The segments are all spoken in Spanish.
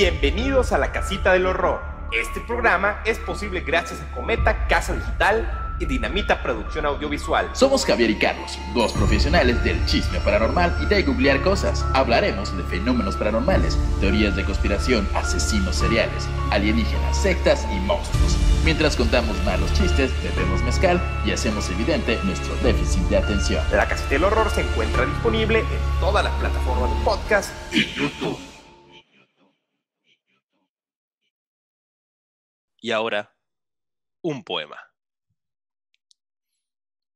Bienvenidos a la Casita del Horror. Este programa es posible gracias a Cometa, Casa Digital y Dinamita Producción Audiovisual. Somos Javier y Carlos, dos profesionales del chisme paranormal y de googlear cosas. Hablaremos de fenómenos paranormales, teorías de conspiración, asesinos seriales, alienígenas, sectas y monstruos. Mientras contamos malos chistes, bebemos mezcal y hacemos evidente nuestro déficit de atención. La Casita del Horror se encuentra disponible en todas las plataformas de podcast y YouTube. Y ahora, un poema.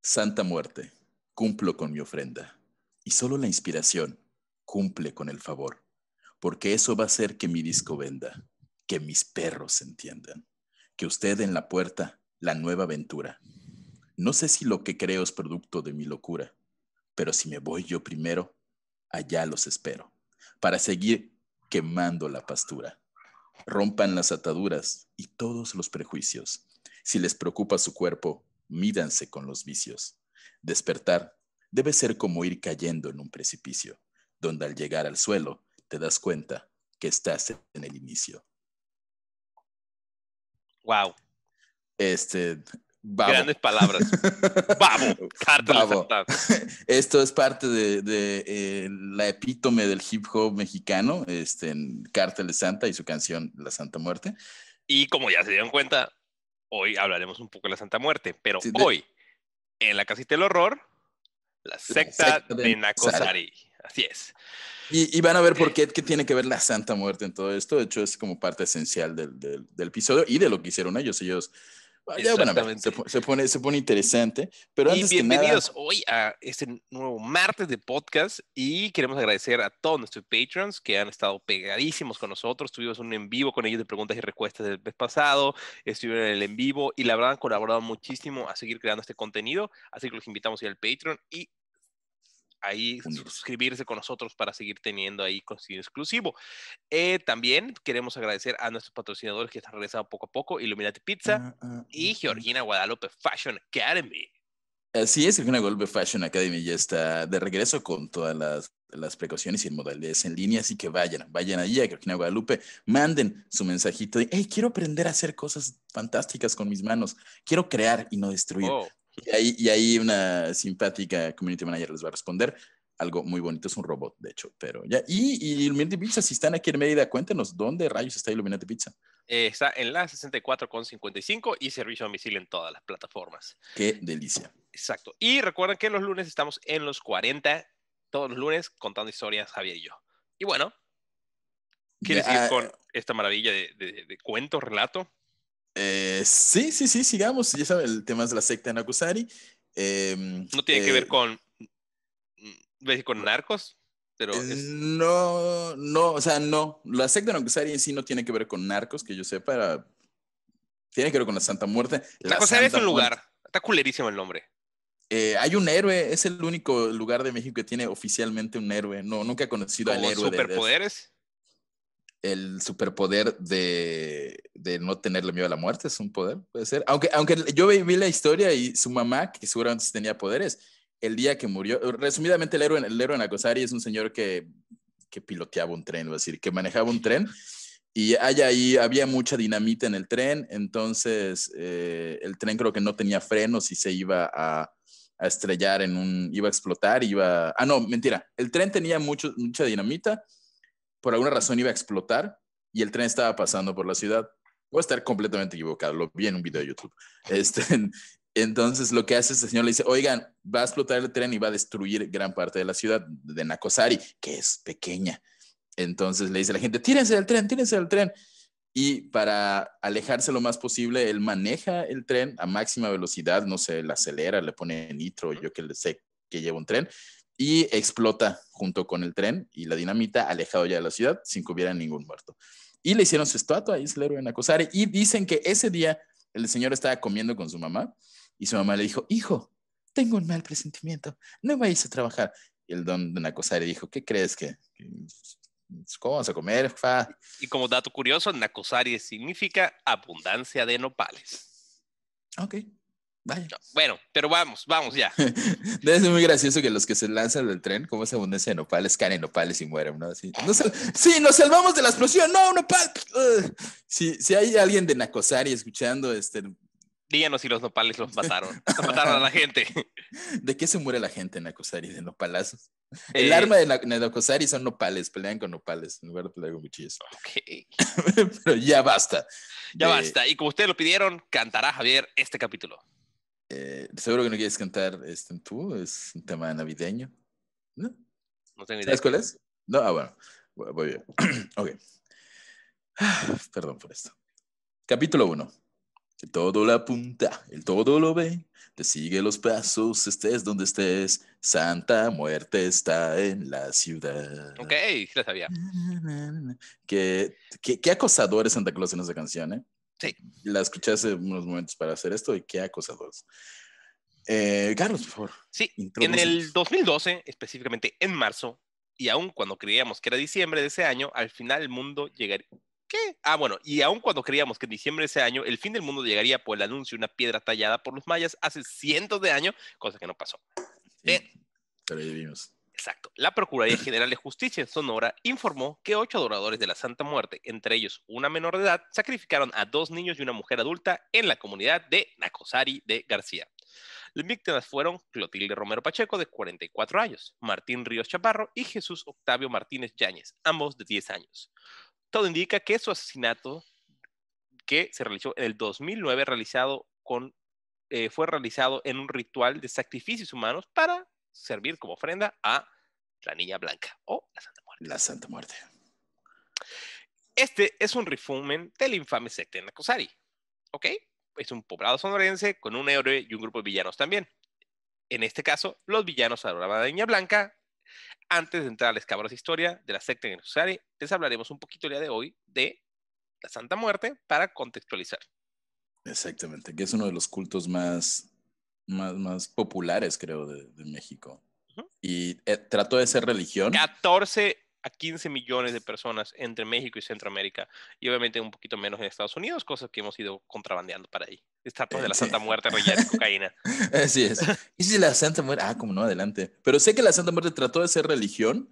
Santa Muerte, cumplo con mi ofrenda. Y solo la inspiración cumple con el favor, porque eso va a hacer que mi disco venda, que mis perros entiendan, que usted en la puerta, la nueva aventura. No sé si lo que creo es producto de mi locura, pero si me voy yo primero, allá los espero, para seguir quemando la pastura. Rompan las ataduras y todos los prejuicios. Si les preocupa su cuerpo, mídanse con los vicios. Despertar debe ser como ir cayendo en un precipicio, donde al llegar al suelo te das cuenta que estás en el inicio. Wow. Este, Grandes palabras. Babo. Santa! Esto es parte de, de eh, la epítome del hip hop mexicano, este, en Cártel de Santa y su canción La Santa Muerte. Y como ya se dieron cuenta, hoy hablaremos un poco de la Santa Muerte, pero hoy, en la casita del horror, la secta, de, Nacosari. Así es. Y, van a ver por eh. qué, qué, tiene que ver la Santa Muerte en todo esto. De hecho, es como parte esencial del, del, del episodio y de lo que hicieron ellos. Ellos Ah, se, pone, interesante. Pero antes bienvenidos hoy a este nuevo martes de podcast y queremos agradecer a todos nuestros patrons que han estado pegadísimos con nosotros. Tuvimos un en vivo con ellos de preguntas y respuestas del mes pasado, estuvieron en el en vivo y la verdad han colaborado muchísimo a seguir creando este contenido. Así que los invitamos a ir al Patreon y ahí suscribirse con nosotros para seguir teniendo ahí contenido exclusivo. Eh, también queremos agradecer a nuestros patrocinadores que están regresando poco a poco, Illuminati Pizza ah, ah, y ah, Georgina Guadalupe Fashion Academy. Así es, Georgina Guadalupe Fashion Academy ya está de regreso con todas las, las precauciones y modalidades en línea, así que vayan, vayan allí a Georgina Guadalupe, manden su mensajito de, hey, quiero aprender a hacer cosas fantásticas con mis manos, quiero crear y no destruir. Oh. Y ahí, una simpática community manager les va a responder. Algo muy bonito, es un robot, de hecho, pero ya. Y, y Pizza, si están aquí en Mérida, cuéntenos, ¿dónde rayos está Illuminati Pizza? Eh, está en la 64.55 y servicio a domicilio en todas las plataformas. Qué delicia. Exacto. Y recuerden que los lunes estamos en los 40, todos los lunes, contando historias, Javier y yo. Y bueno, ¿quieres ir ah, con eh, esta maravilla de, de, de cuento, relato? Eh, sí, sí, sí, sigamos. Ya saben, el tema es la secta de Nakusari. Em, no tiene que ver eh, con, mm, con narcos, pero... Eh, no, no, o sea, no. La secta de Nakusari en sí no tiene que ver con narcos, que yo sepa. Tiene que ver con la Santa Muerte. La Nakusari es un lugar. Está culerísimo el nombre. hay un héroe, es el único lugar de México que tiene oficialmente un héroe. No, nunca he conocido al héroe. ¿Superpoderes? el superpoder de, de, no tenerle miedo a la muerte es un poder, puede ser. Aunque, aunque yo vi la historia y su mamá, que seguramente tenía poderes, el día que murió, resumidamente el héroe, el héroe es un señor que, que piloteaba un tren, es decir, que manejaba un tren. Y allá ahí, había mucha dinamita en el tren, entonces eh, el tren creo que no tenía frenos y se iba a, a estrellar en un, iba a explotar, iba, ah, no, mentira, el tren tenía mucho, mucha dinamita por alguna razón iba a explotar y el tren estaba pasando por la ciudad. Voy a estar completamente equivocado, lo vi en un video de YouTube. Este, entonces lo que hace este señor le dice, oigan, va a explotar el tren y va a destruir gran parte de la ciudad de Nakosari, que es pequeña. Entonces le dice a la gente, tírense del tren, tírense del tren. Y para alejarse lo más posible, él maneja el tren a máxima velocidad, no sé, le acelera, le pone nitro, yo que le sé que lleva un tren, y explota junto con el tren y la dinamita, alejado ya de la ciudad, sin que hubiera ningún muerto. Y le hicieron su estatua, ahí se le en Nacozari y dicen que ese día el señor estaba comiendo con su mamá, y su mamá le dijo, hijo, tengo un mal presentimiento, no vayas a trabajar. Y el don de Nacosari dijo, ¿qué crees que, ¿Cómo vas a comer? Y como dato curioso, Nacosari significa abundancia de nopales. Ok, bueno, pero vamos, vamos ya. Debe ser muy gracioso que los que se lanzan del tren, Como se abundancia de nopales? Caen en nopales y mueren, ¿no? sí, nos salvamos de la explosión, no, nopal. Si, hay alguien de Nacosari escuchando, este... Díganos si los nopales los mataron. mataron a la gente. ¿De qué se muere la gente en Nacosari? De nopalazos. El eh, arma de Nacosari son nopales, pelean con nopales en lugar de pelear con bichillos. Ok. pero ya basta. Ya eh, basta. Y como ustedes lo pidieron, cantará Javier este capítulo. Eh, seguro que no quieres cantar este, tú, es un tema navideño. ¿No? tengo idea. ¿Sabes cuál es? No, ah, bueno. Voy bien. ok. perdón por esto. Capítulo 1. El todo la apunta, el todo lo ve, te sigue los pasos, estés donde estés. Santa Muerte está en la ciudad. Ok, lo sabía. Qué, qué, qué acosador es Santa Claus en esa canción, ¿eh? La escuché hace unos momentos para hacer esto y qué acosadores. Eh, Carlos, por favor. Sí, en el 2012, específicamente en marzo, y aún cuando creíamos que era diciembre de ese año, al final el mundo llegaría. ¿Qué? Ah, bueno, y aún cuando creíamos que en diciembre de ese año el fin del mundo llegaría por el anuncio de una piedra tallada por los mayas hace cientos de años, cosa que no pasó. pero Exacto. La Procuraduría General de Justicia en Sonora informó que ocho adoradores de la Santa Muerte, entre ellos una menor de edad, sacrificaron a dos niños y una mujer adulta en la comunidad de Nacosari de García. Las víctimas fueron Clotilde Romero Pacheco, de 44 años, Martín Ríos Chaparro y Jesús Octavio Martínez Yáñez, ambos de 10 años. Todo indica que su asesinato, que se realizó en el 2009, eh, fue realizado en un ritual de sacrificios humanos para servir como ofrenda a la Niña Blanca o la Santa Muerte. La Santa Muerte. Este es un de del infame secta de Nakosari. ¿ok? Es un poblado sonorense con un héroe y un grupo de villanos también. En este caso, los villanos adoraban a la Niña Blanca. Antes de entrar a la historia de la secta de Nakosari, les hablaremos un poquito el día de hoy de la Santa Muerte para contextualizar. Exactamente, que es uno de los cultos más, más, populares, creo, de México. Y eh, trató de ser religión. 14 a 15 millones de personas entre México y Centroamérica y obviamente un poquito menos en Estados Unidos, cosas que hemos ido contrabandeando para ahí. Estatuas pues de eh, la Santa Muerte de cocaína. Así eh, es. Y si la Santa Muerte, ah, como no, adelante. Pero sé que la Santa Muerte trató de ser religión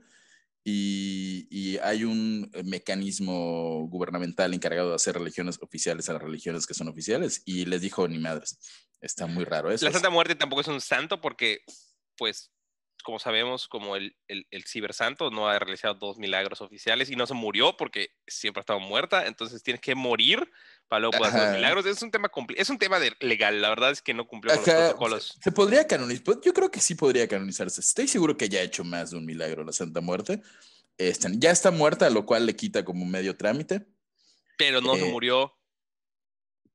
y, y hay un mecanismo gubernamental encargado de hacer religiones oficiales a las religiones que son oficiales y les dijo, ni madres, está muy raro eso. La Santa Muerte tampoco es un santo porque, pues, como sabemos, como el, el, cibersanto no ha realizado dos milagros oficiales y no se murió porque siempre ha estado muerta, entonces tienes que morir para luego poder hacer milagros. Es un tema es un tema de legal, la verdad es que no cumplió con los protocolos. Se, podría canonizar, pues, yo creo que sí podría canonizarse. Estoy seguro que ya ha hecho más de un milagro la Santa Muerte. Este, ya está muerta, lo cual le quita como medio trámite. Pero no se eh, murió.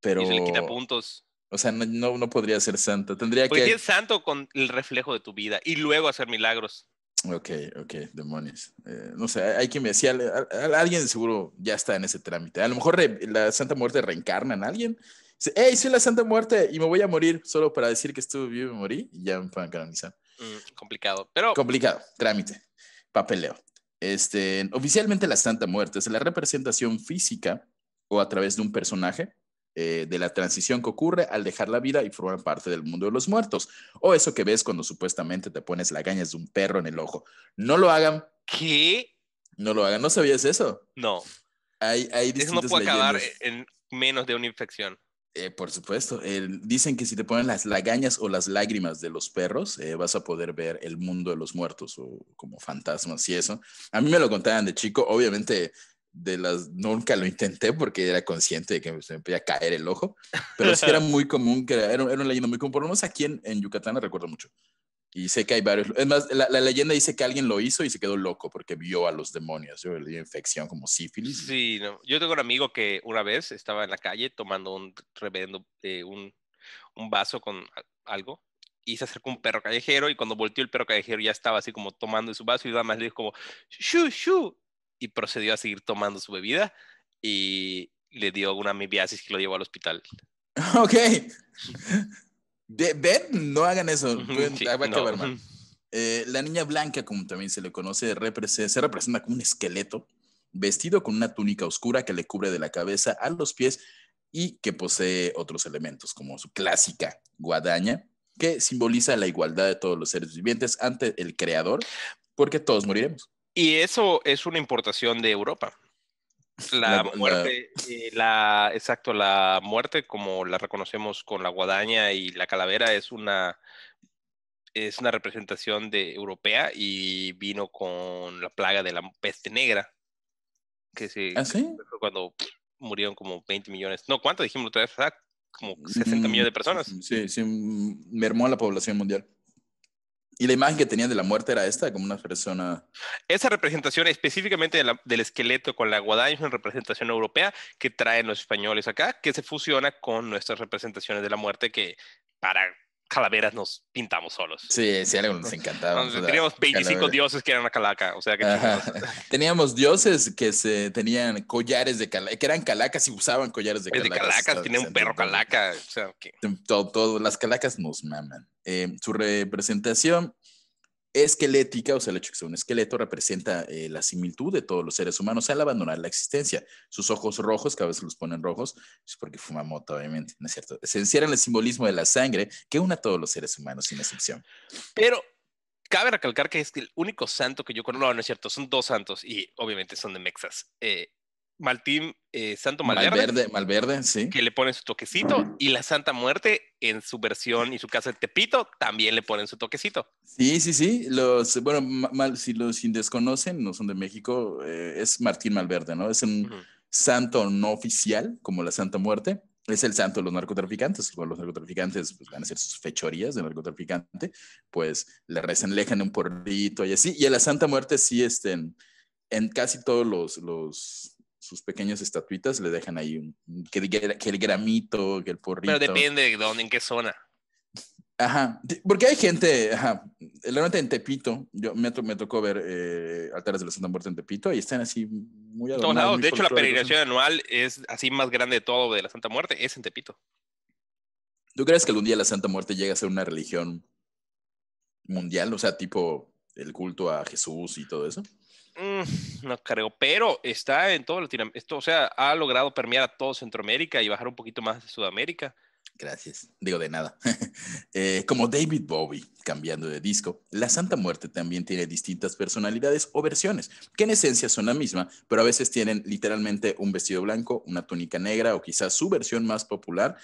Pero... Y se le quita puntos. O sea, no, no, podría ser santo. Tendría que. ser santo con el reflejo de tu vida y luego hacer milagros. Ok, ok, demonios. Eh, no sé, hay quien me decía, alguien seguro ya está en ese trámite. A lo mejor la Santa Muerte reencarna en alguien. Dice, hey, soy la Santa Muerte y me voy a morir solo para decir que estuve vivo y morí y ya me pueden canonizar. Mm, complicado, pero. Complicado, trámite, papeleo. Este, oficialmente la Santa Muerte es la representación física o a través de un personaje eh, de la transición que ocurre al dejar la vida y formar parte del mundo de los muertos. O eso que ves cuando supuestamente te pones lagañas de un perro en el ojo. No lo hagan. ¿Qué? No lo hagan. ¿No sabías eso? No. Hay, hay Eso no puede acabar en menos de una infección. Eh, por supuesto. dicen que si te ponen las lagañas o las lágrimas de los perros, eh, vas a poder ver el mundo de los muertos o como fantasmas y eso. A mí me lo contaban de chico. Obviamente de las, nunca lo intenté porque era consciente de que se me podía caer el ojo, pero sí era muy común, que era, era una leyenda muy común, por lo menos aquí en, en Yucatán la recuerdo mucho. Y sé que hay varios, es más, la, la, leyenda dice que alguien lo hizo y se quedó loco porque vio a los demonios, yo le infección como sífilis. Sí, no. yo tengo un amigo que una vez estaba en la calle tomando un reverendo, eh, un, un vaso con algo y se acercó un perro callejero y cuando volteó el perro callejero ya estaba así como tomando su vaso y nada más le dijo como, shu, shu, y procedió a seguir tomando su bebida y le dio una amibiasis que lo llevó al hospital. Ok. ven, no hagan eso. Ah, eh, la niña blanca, como también se le conoce, se representa como un esqueleto vestido con una túnica oscura que le cubre de la cabeza a los pies y que posee otros elementos como su clásica guadaña, que simboliza la igualdad de todos los seres vivientes ante el creador, porque todos moriremos. Y eso es una importación de Europa. La, muerte, eh, exacto, la muerte como la reconocemos con la guadaña y la calavera es una es una representación de europea y vino con la plaga de la peste negra que se ¿Ah, sí? cuando murieron como 20 millones. No, ¿cuánto dijimos otra vez? Ah, como 60 mm, millones de personas. Sí, sí, mermó a la población mundial. Y la imagen que tenían de la muerte era esta, como una persona. Esa representación específicamente del esqueleto con la guadaña es una representación europea que traen los españoles acá, que se fusiona con nuestras representaciones de la muerte que para calaveras nos pintamos solos. Sí, sí, algo nos encantaba. teníamos 25 dioses que eran una calaca, o sea que... Teníamos dioses que se tenían collares de calaca, que eran calacas y usaban collares de calacas. De calacas, tenía un perro calaca, o sea, que... las calacas nos maman. Eh, su representación esquelética, o sea, el hecho que sea un esqueleto representa eh, la similitud de todos los seres humanos al abandonar la existencia. Sus ojos rojos, que a veces los ponen rojos, es porque fuma mota, obviamente, ¿no es cierto? Se encierra en el simbolismo de la sangre que une a todos los seres humanos, sin excepción. Pero cabe recalcar que es el único santo que yo conozco, no, no es cierto, son dos santos y obviamente son de Mexas. Eh, Martín eh, Santo Malverde, Malverde, sí. que le ponen su toquecito, y la Santa Muerte en su versión y su casa de Tepito también le ponen su toquecito. Sí, sí, sí. Los, bueno, mal, si los desconocen, no son de México, eh, es Martín Malverde, ¿no? Es un santo no oficial, como la Santa Muerte. Es el santo de los narcotraficantes. los narcotraficantes pues, van a hacer sus fechorías de narcotraficante, pues le rezan, lejan un porrito y así. Y a la Santa Muerte sí, estén en, casi todos los sus pequeñas estatuitas, le dejan ahí un, que, el gramito, que el porrito. Pero depende de dónde, en qué zona. Ajá, porque hay gente, ajá, realmente en Tepito, yo me, me tocó ver eh, altares de la Santa Muerte en Tepito y están así muy adornados. de hecho la peregrinación anual es así más grande de todo de la Santa Muerte, es en Tepito. ¿Tú crees que algún día la Santa Muerte llega a ser una religión mundial? O sea, tipo el culto a Jesús y todo eso. Mm, no creo, pero está en todo Latinoamérica. Esto, o sea, ha logrado permear a todo Centroamérica y bajar un poquito más de Sudamérica. Gracias, digo de nada. Eh, como David Bowie, cambiando de disco, La Santa Muerte también tiene distintas personalidades o versiones, que en esencia son la misma, pero a veces tienen literalmente un vestido blanco, una túnica negra o quizás su versión más popular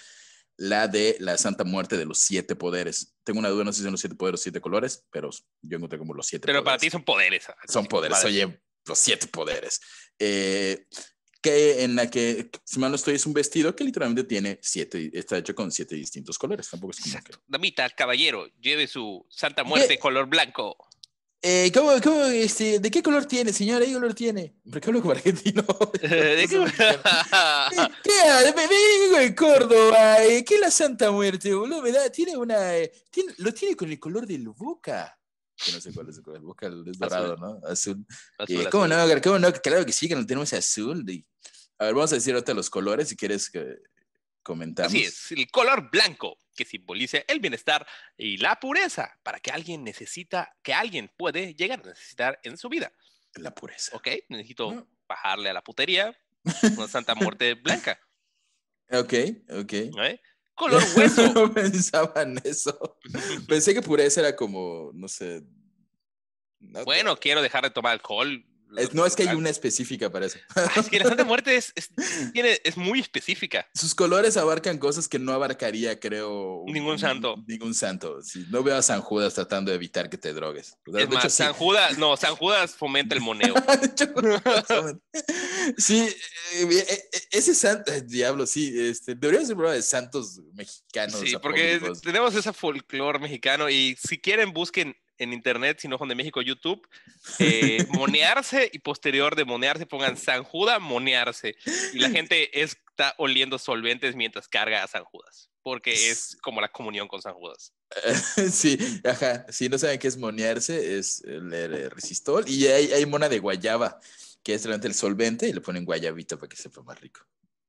la de la Santa Muerte de los Siete Poderes. Tengo una duda, no sé si son los Siete Poderes o Siete Colores, pero yo encontré como los Siete Pero para ti son poderes. Ah, son poderes, oye, los Siete Poderes. Eh, que en la que, si mal no estoy, es un vestido que literalmente tiene siete, está hecho con siete distintos colores. Tampoco es Exacto. Damita, caballero, lleve su Santa Muerte color blanco. Eh, este, ¿De qué color tiene, señora? ¿De qué color tiene? ¿Por qué hablo como argentino? ¿De qué eh, eh, vengo de Córdoba. Eh, ¿Qué es la Santa Muerte, boludo? tiene una. Eh, tiene, lo tiene con el color del boca. Que no sé cuál es el color. del boca es dorado, ¿no? Azul. azul ¿Cómo azul. no? Claro que sí, que no tenemos azul. A ver, vamos a decir ahorita los colores si quieres que comentamos. Así es, el color blanco que simbolice el bienestar y la pureza para que alguien necesita, que alguien puede llegar a necesitar en su vida. La pureza. Ok, necesito mm. bajarle a la putería una santa muerte blanca. Ok, ok. ¿Eh? Color hueso. no pensaba eso. Pensé que pureza era como, no sé. bueno, quiero dejar de tomar alcohol no es que hay una específica para eso. Es que la Santa Muerte es, tiene, es muy específica. Sus colores abarcan cosas que no abarcaría, creo. Ningún santo. Ningún santo. no veo a San Judas tratando de evitar que te drogues. Es más, San Judas, no, San Judas fomenta el moneo. sí, eh, eh, eh, ese santo, diablo, sí, este, deberíamos ser de santos mexicanos. Sí, porque tenemos ese folclore mexicano y si quieren busquen en internet, sino no de México, YouTube, eh, monearse y posterior de monearse pongan San Judas, monearse. Y la gente está oliendo solventes mientras carga a San Judas, porque es como la comunión con San Judas. Sí, ajá. Si no saben qué es monearse, es el resistol. Y hay, hay mona de guayaba, que es realmente el solvente, y le ponen guayabito para que sepa más rico.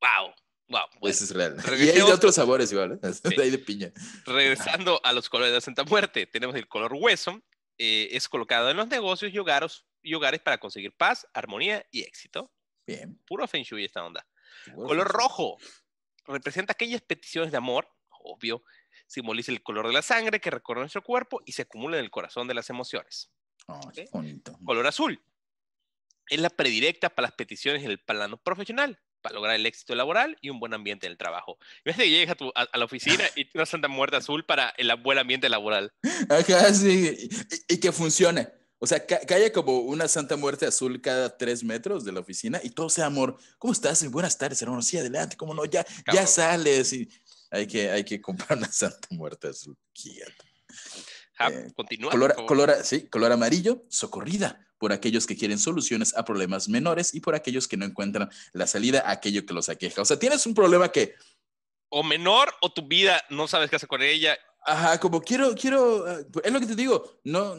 ¡Wow! Wow, es real. Y hay otros sabores igual, ¿eh? ahí de piña. Regresando a los colores de la Santa Muerte, tenemos el color hueso, eh, es colocado en los negocios y hogares, y hogares para conseguir paz, armonía y éxito. Bien. Puro feng shui esta onda. color rojo, representa aquellas peticiones de amor, obvio, simboliza el color de la sangre que recorre nuestro cuerpo y se acumula en el corazón de las emociones. Oh, ¿Okay? bonito. Color azul, es la predirecta para las peticiones en el plano profesional para lograr el éxito laboral y un buen ambiente en el trabajo. Imagínate que llegas a, tu, a, la oficina y una santa muerte azul para el buen ambiente laboral. Ajá, y, que funcione. O sea, que, haya como una santa muerte azul cada tres metros de la oficina y todo sea amor. ¿Cómo estás? Eh, buenas tardes, hermano. Sí, adelante, cómo no, ya, ya sales. Y hay que, hay que comprar una santa muerte azul. Quieto. Eh, continúa. Color, color, sí, color amarillo, socorrida por aquellos que quieren soluciones a problemas menores y por aquellos que no encuentran la salida a aquello que los aqueja. O sea, tienes un problema que... O menor o tu vida, no sabes qué hacer con ella. Ajá, como quiero, quiero, ah, es lo que te digo, no,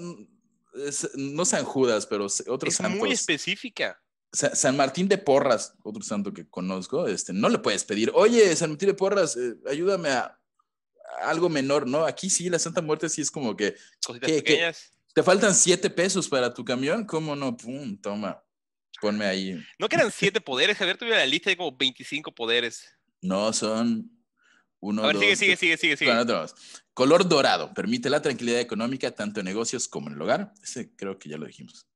no San Judas, pero otros es muy específica. San Martín de Porras, otro santo que conozco, este, no le puedes pedir, oye, San Martín de Porras, eh, ayúdame a algo menor, ¿no? Aquí sí, la Santa Muerte sí es como que... Cositas pequeñas. ¿Te faltan siete pesos para tu camión? ¿Cómo no? Pum, toma. Ponme ahí. No que eran siete poderes, Javier, tuviera la lista de como 25 poderes. No, son uno, a ver, sigue, sigue, sigue, sigue, sigue. Color dorado permite la tranquilidad económica tanto en negocios como en el hogar. Ese creo que ya lo dijimos.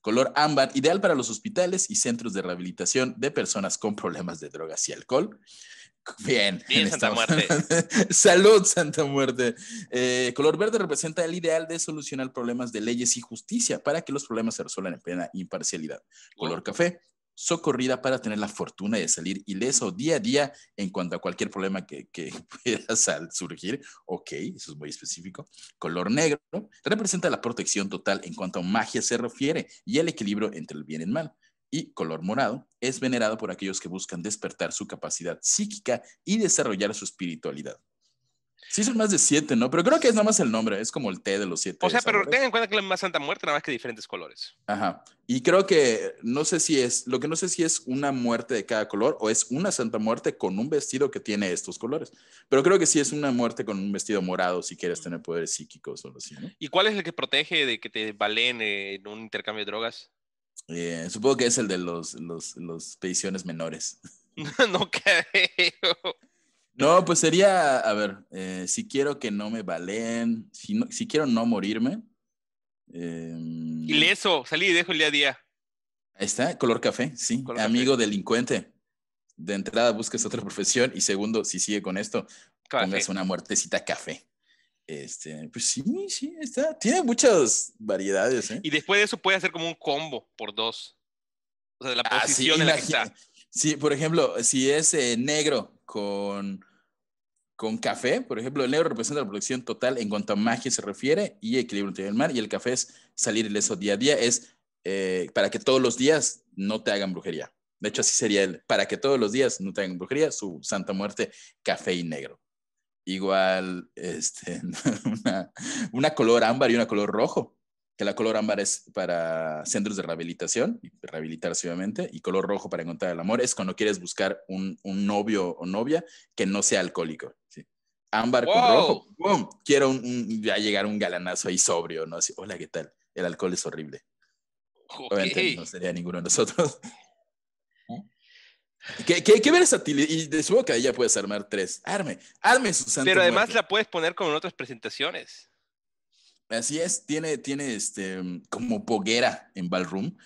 Color ámbar, ideal para los hospitales y centros de rehabilitación de personas con problemas de drogas y alcohol. Bien. Bien, Santa Muerte. Salud, Santa Muerte. Eh, color verde representa el ideal de solucionar problemas de leyes y justicia para que los problemas se resuelvan en plena imparcialidad. Color café, socorrida para tener la fortuna de salir ileso día a día en cuanto a cualquier problema que, que pueda surgir. Ok, eso es muy específico. Color negro representa la protección total en cuanto a magia se refiere y el equilibrio entre el bien y el mal y color morado, es venerado por aquellos que buscan despertar su capacidad psíquica y desarrollar su espiritualidad. Sí, son más de siete, ¿no? Pero creo que es nada más el nombre, es como el té de los siete. O sea, pero tengan en cuenta que la más Santa Muerte, nada más que diferentes colores. Ajá. Y creo que no sé si es, lo que no sé si es una muerte de cada color o es una Santa Muerte con un vestido que tiene estos colores. Pero creo que sí es una muerte con un vestido morado si quieres tener poderes psíquicos o algo así, ¿no? ¿Y cuál es el que protege de que te valen eh, en un intercambio de drogas? Eh, supongo que es el de los, los, peticiones menores. no No, pues sería, a ver, eh, si quiero que no me valen, si, si quiero no morirme. Eh, em, eso, salí y dejo el día a día. Ahí está, color café, sí. Amigo delincuente. De entrada busques otra profesión y segundo, si sigue con esto, café. pongas una muertecita café. Este, pues sí, sí, está. Tiene muchas variedades. ¿eh? Y después de eso puede hacer como un combo por dos. O sea, la ah, posición en la Sí, por ejemplo, si es eh, negro con, con café, por ejemplo, el negro representa la producción total en cuanto a magia se refiere y equilibrio entre el mar, y el café es salir eso día a día, es eh, para que todos los días no te hagan brujería. De hecho, así sería el para que todos los días no te hagan brujería, su santa muerte, café y negro igual este, una, color ámbar y una color rojo, que la color ámbar es para centros de rehabilitación, rehabilitarse obviamente, y color rojo para encontrar el amor es cuando quieres buscar un, novio o novia que no sea alcohólico. ¿sí? Ámbar con rojo, quiero ya llegar un galanazo ahí sobrio, ¿no? hola, ¿qué tal? El alcohol es horrible. no sería ninguno de nosotros, Qué, qué, qué versatilidad. Y de su boca ya puedes armar tres. Arme, arme su santo Pero además la puedes poner como en otras presentaciones. Así es, tiene, tiene este, como poguera en Ballroom.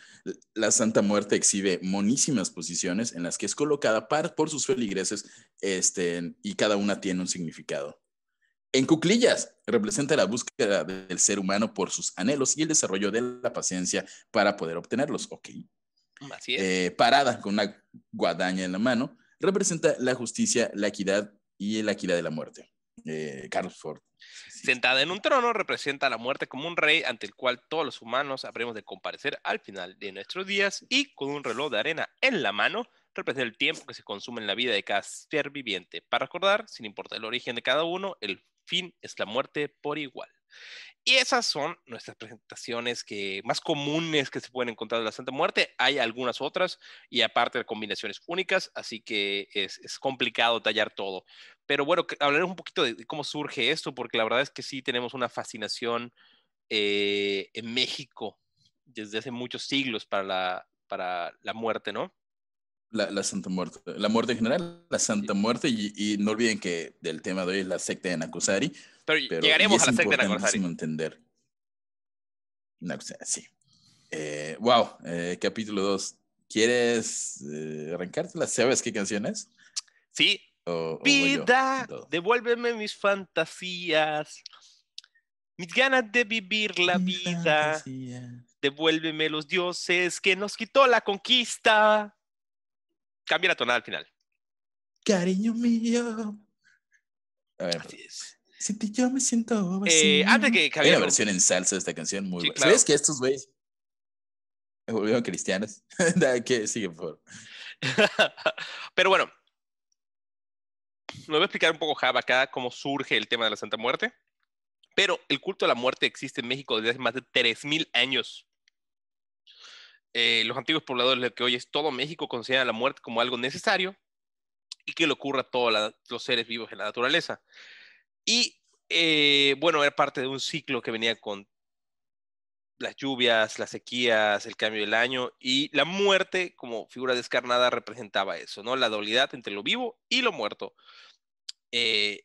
La Santa Muerte exhibe monísimas posiciones en las que es colocada par, por sus feligreses este, y cada una tiene un significado. En cuclillas representa la búsqueda del ser humano por sus anhelos y el desarrollo de la paciencia para poder obtenerlos. Ok, eh, parada con una guadaña en la mano, representa la justicia, la equidad y la equidad de la muerte. Eh, Carlos Ford. Sentada en un trono representa la muerte como un rey ante el cual todos los humanos habremos de comparecer al final de nuestros días y con un reloj de arena en la mano representa el tiempo que se consume en la vida de cada ser viviente para recordar, sin importar el origen de cada uno, el fin es la muerte por igual. Y esas son nuestras presentaciones que, más comunes que se pueden encontrar de la Santa Muerte. Hay algunas otras y aparte de combinaciones únicas, así que es, complicado tallar todo. Pero bueno, hablaremos un poquito de, cómo surge esto, porque la verdad es que sí tenemos una fascinación eh, en México desde hace muchos siglos para la, para la muerte, ¿no? La, Santa Muerte, la muerte en general, la Santa Muerte, y, no olviden que del tema de hoy es la secta de Nakusari. Pero, llegaremos a la secta de Nakusari. entender. Nakusari, sí. Eh, wow, eh, capítulo 2. ¿Quieres eh, arrancártela? ¿Sabes qué canción es? Sí. Vida, devuélveme mis fantasías, mis ganas de vivir la vida. Devuélveme los dioses que nos quitó la conquista cambia la tonada al final. Cariño mío. A ver. Si te, yo me siento eh, antes que Hay una versión en salsa de esta canción muy buena. ¿Sabes que estos güeyes volvieron cristianos? que sigue, por Pero bueno, me voy a explicar un poco Java acá cómo surge el tema de la Santa Muerte. Pero el culto a la muerte existe en México desde hace más de 3.000 años. Eh, los antiguos pobladores, lo que hoy es todo México, consideran la muerte como algo necesario y que le ocurra a todos los seres vivos en la naturaleza. Y eh, bueno, era parte de un ciclo que venía con las lluvias, las sequías, el cambio del año y la muerte como figura descarnada representaba eso, ¿no? La dualidad entre lo vivo y lo muerto. Eh,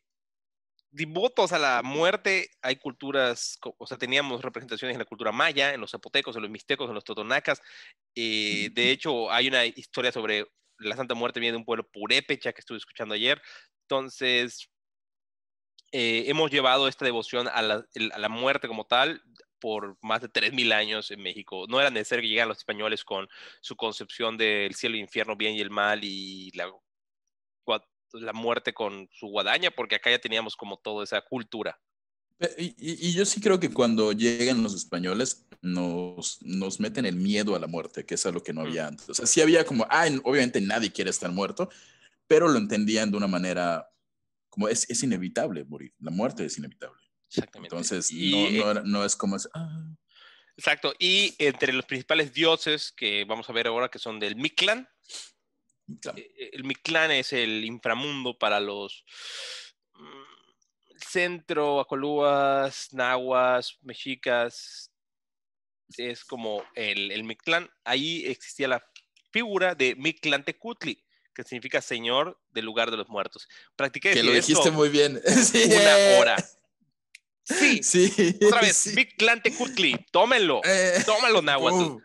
devotos a la muerte, hay culturas, o sea, teníamos representaciones en la cultura maya, en los zapotecos, en los mixtecos, en los totonacas. Eh, de hecho, hay una historia sobre la Santa Muerte viene de un pueblo purépecha que estuve escuchando ayer. Entonces, eh, hemos llevado esta devoción a la, muerte como tal por más de 3.000 años en México. No era necesario que llegaran los españoles con su concepción del cielo, infierno, bien y el mal y la la muerte con su guadaña, porque acá ya teníamos como toda esa cultura. Y, yo sí creo que cuando llegan los españoles nos, nos meten el miedo a la muerte, que es algo que no mm. había antes. O sea, sí había como, ah, obviamente nadie quiere estar muerto, pero lo entendían de una manera como es, es inevitable morir, la muerte es inevitable. Exactamente. Entonces, no, eh, es como... Ah". Exacto, y entre los principales dioses que vamos a ver ahora, que son del Mictlán, e, e, el Mictlán es el inframundo para los mm, centro, acolúas, nahuas, mexicas. Es como el, el Mictlán. Ahí existía la figura de Mictlán Tecutli, que significa Señor del lugar de los muertos. Practiqué Que lo dijiste muy bien. Una hora. Sí. sí. Otra vez, sí. Mictlán tómenlo. Eh, Tómalo, nahuas. Uh,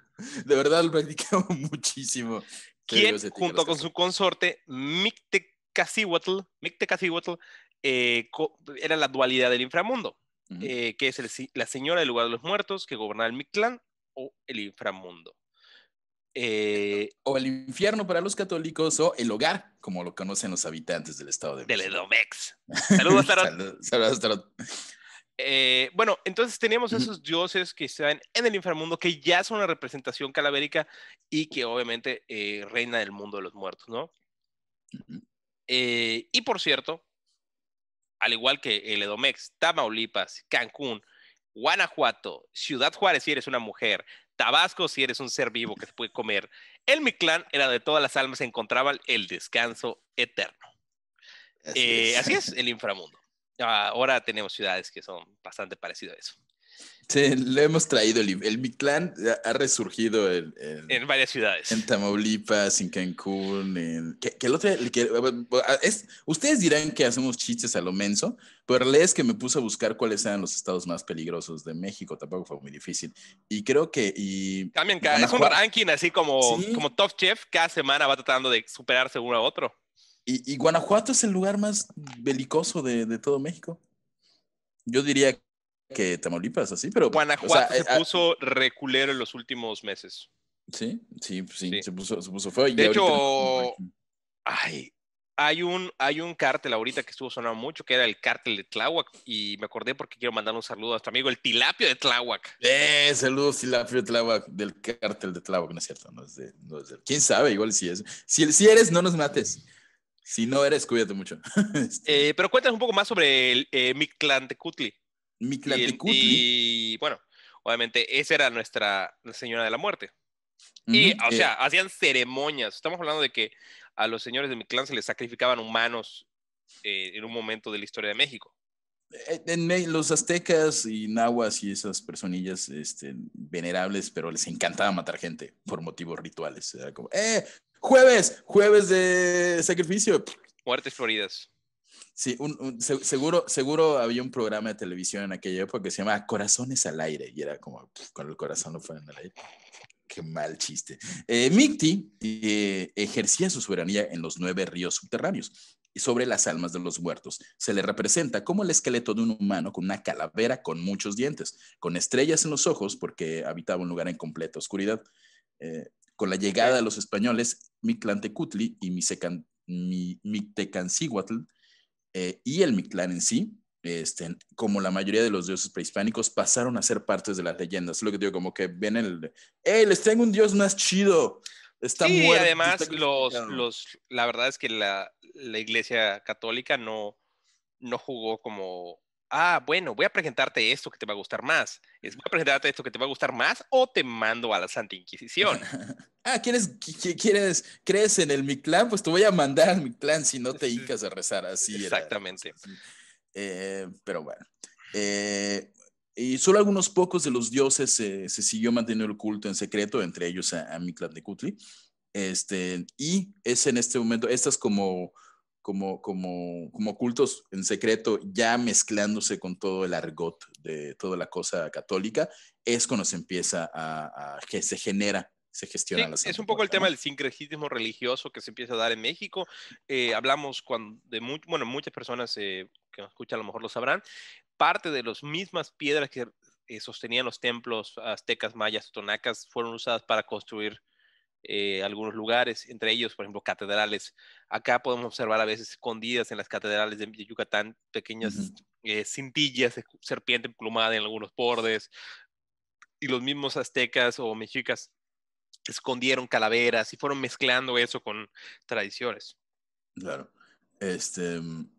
de verdad lo practicamos muchísimo quien junto con su consorte Mictecacihuatl, Mictecacihuatl eh, era la dualidad del inframundo, eh, que es la señora del lugar de los muertos que gobernaba el Mictlán o el inframundo. Eh, o el infierno para los católicos o el hogar, como lo conocen los habitantes del estado de México. Saludos, Tarot. Saludos, Tarot. Eh, bueno, entonces tenemos esos dioses que están en el inframundo, que ya son una representación calavérica y que obviamente eh, reina del mundo de los muertos, ¿no? Eh, y por cierto, al igual que el Edomex, Tamaulipas, Cancún, Guanajuato, Ciudad Juárez, si eres una mujer, Tabasco, si eres un ser vivo que se puede comer, el Mictlán era de todas las almas, se encontraba el descanso eterno. así es, el inframundo. Ah, ahora tenemos ciudades que son bastante parecidas a eso. Sí, lo hemos traído el, el Mictlán ha resurgido en... en varias ciudades. En Tamaulipas, en Cancún, en, otro es, ustedes dirán que hacemos chistes a lo menso, pero es que me puse a buscar cuáles eran los estados más peligrosos de México, tampoco fue muy difícil. Y creo que y cambian cada, es un ranking así como como Top Chef, cada semana va tratando de superarse uno a otro. Y, Guanajuato es el lugar más belicoso de, todo México. Yo diría que Tamaulipas, así, pero. Guanajuato se eh, ah, puso reculero en los últimos meses. Sí, sí, sí, Se, puso, se puso feo. De hecho, hay un, hay un cártel ahorita que estuvo sonando mucho, que era el cártel de Tláhuac, y me acordé porque quiero mandar un saludo a nuestro amigo, el Tilapio de Tláhuac. Eh, saludos, Tilapio de Tláhuac, del cártel de Tláhuac, no es cierto, no es de, no es quién sabe, igual si es. Si, si eres, no nos mates. Si no eres, cuídate mucho. Este. Eh, pero cuéntanos un poco más sobre el eh, Mictlantecutli. Mictlantecutli. Y, y, bueno, obviamente esa era nuestra Señora de la Muerte. y, o eh, sea, hacían ceremonias. Estamos hablando de que a los señores de Mictlán se les sacrificaban humanos eh, en un momento de la historia de México. Eh, en los aztecas y nahuas y esas personillas este, venerables, pero les encantaba matar gente por motivos rituales. Era como, ¡eh! ¡Jueves! ¡Jueves de sacrificio! Muertes floridas. Sí, seguro, seguro había un programa de televisión en aquella época que se llamaba Corazones al aire y era como con el corazón lo fuera en aire. Qué mal chiste. Eh, Micti eh, ejercía su soberanía en los nueve ríos subterráneos, sobre las almas de los muertos. Se le representa como el esqueleto de un humano con una calavera con muchos dientes, con estrellas en los ojos porque habitaba un lugar en completa oscuridad. Eh, con la llegada de los españoles, Mictlantecutli y eh, y el Mictlán en sí, este, como la mayoría de los dioses prehispánicos, pasaron a ser partes de las leyendas. Lo que digo, como que ven el, ¡Eh, les tengo un dios más chido! Y sí, además, los, los, la verdad es que la, iglesia católica no, no jugó como, ah, bueno, voy a presentarte esto que te va a gustar más. Es voy a presentarte esto que te va a gustar más o te mando a la Santa Inquisición. ah, ¿quieres, quieres, crees en el Clan? Pues te voy a mandar al Clan si no te hincas a rezar así. Exactamente. Eh, pero bueno. Eh, y solo algunos pocos de los dioses se siguió manteniendo el culto en secreto, entre ellos a, a Mictlantecuhtli. Este, y es en este momento, estas como, como, como, como cultos en secreto, ya mezclándose con todo el argot de toda la cosa católica, es cuando se empieza a, que se genera se gestiona Es un poco el tema del sincretismo religioso que se empieza a dar en México. Eh, hablamos cuando de bueno, muchas personas eh, que nos escuchan a lo mejor lo sabrán, parte de las mismas piedras que eh, sostenían los templos aztecas, mayas, tonacas, fueron usadas para construir eh, algunos lugares, entre ellos, por ejemplo, catedrales. Acá podemos observar a veces escondidas en las catedrales de Yucatán pequeñas eh, cintillas de serpiente plumada en algunos bordes. Y los mismos aztecas o mexicas escondieron calaveras y fueron mezclando eso con tradiciones. Claro. Este, mm,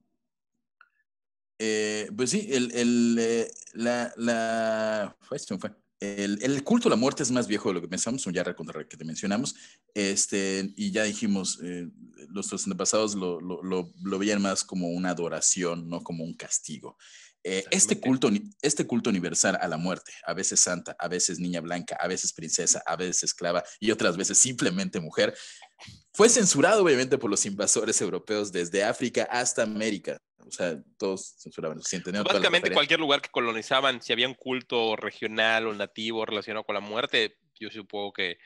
eh, pues sí, el, el eh, la, la fue, fue. El, culto a la muerte es más viejo de lo que pensamos, un ya contra que te mencionamos, este, y ya dijimos, eh, nuestros antepasados lo, lo, lo, veían más como una adoración, no como un castigo. Eh, este, culto, este culto universal a la muerte, a veces santa, a veces niña blanca, a veces princesa, a veces esclava y otras veces simplemente mujer, fue censurado obviamente por los invasores europeos desde África hasta América. O sea, todos censuraban. Básicamente cualquier lugar que colonizaban, si había un culto regional o nativo relacionado con la muerte, yo supongo que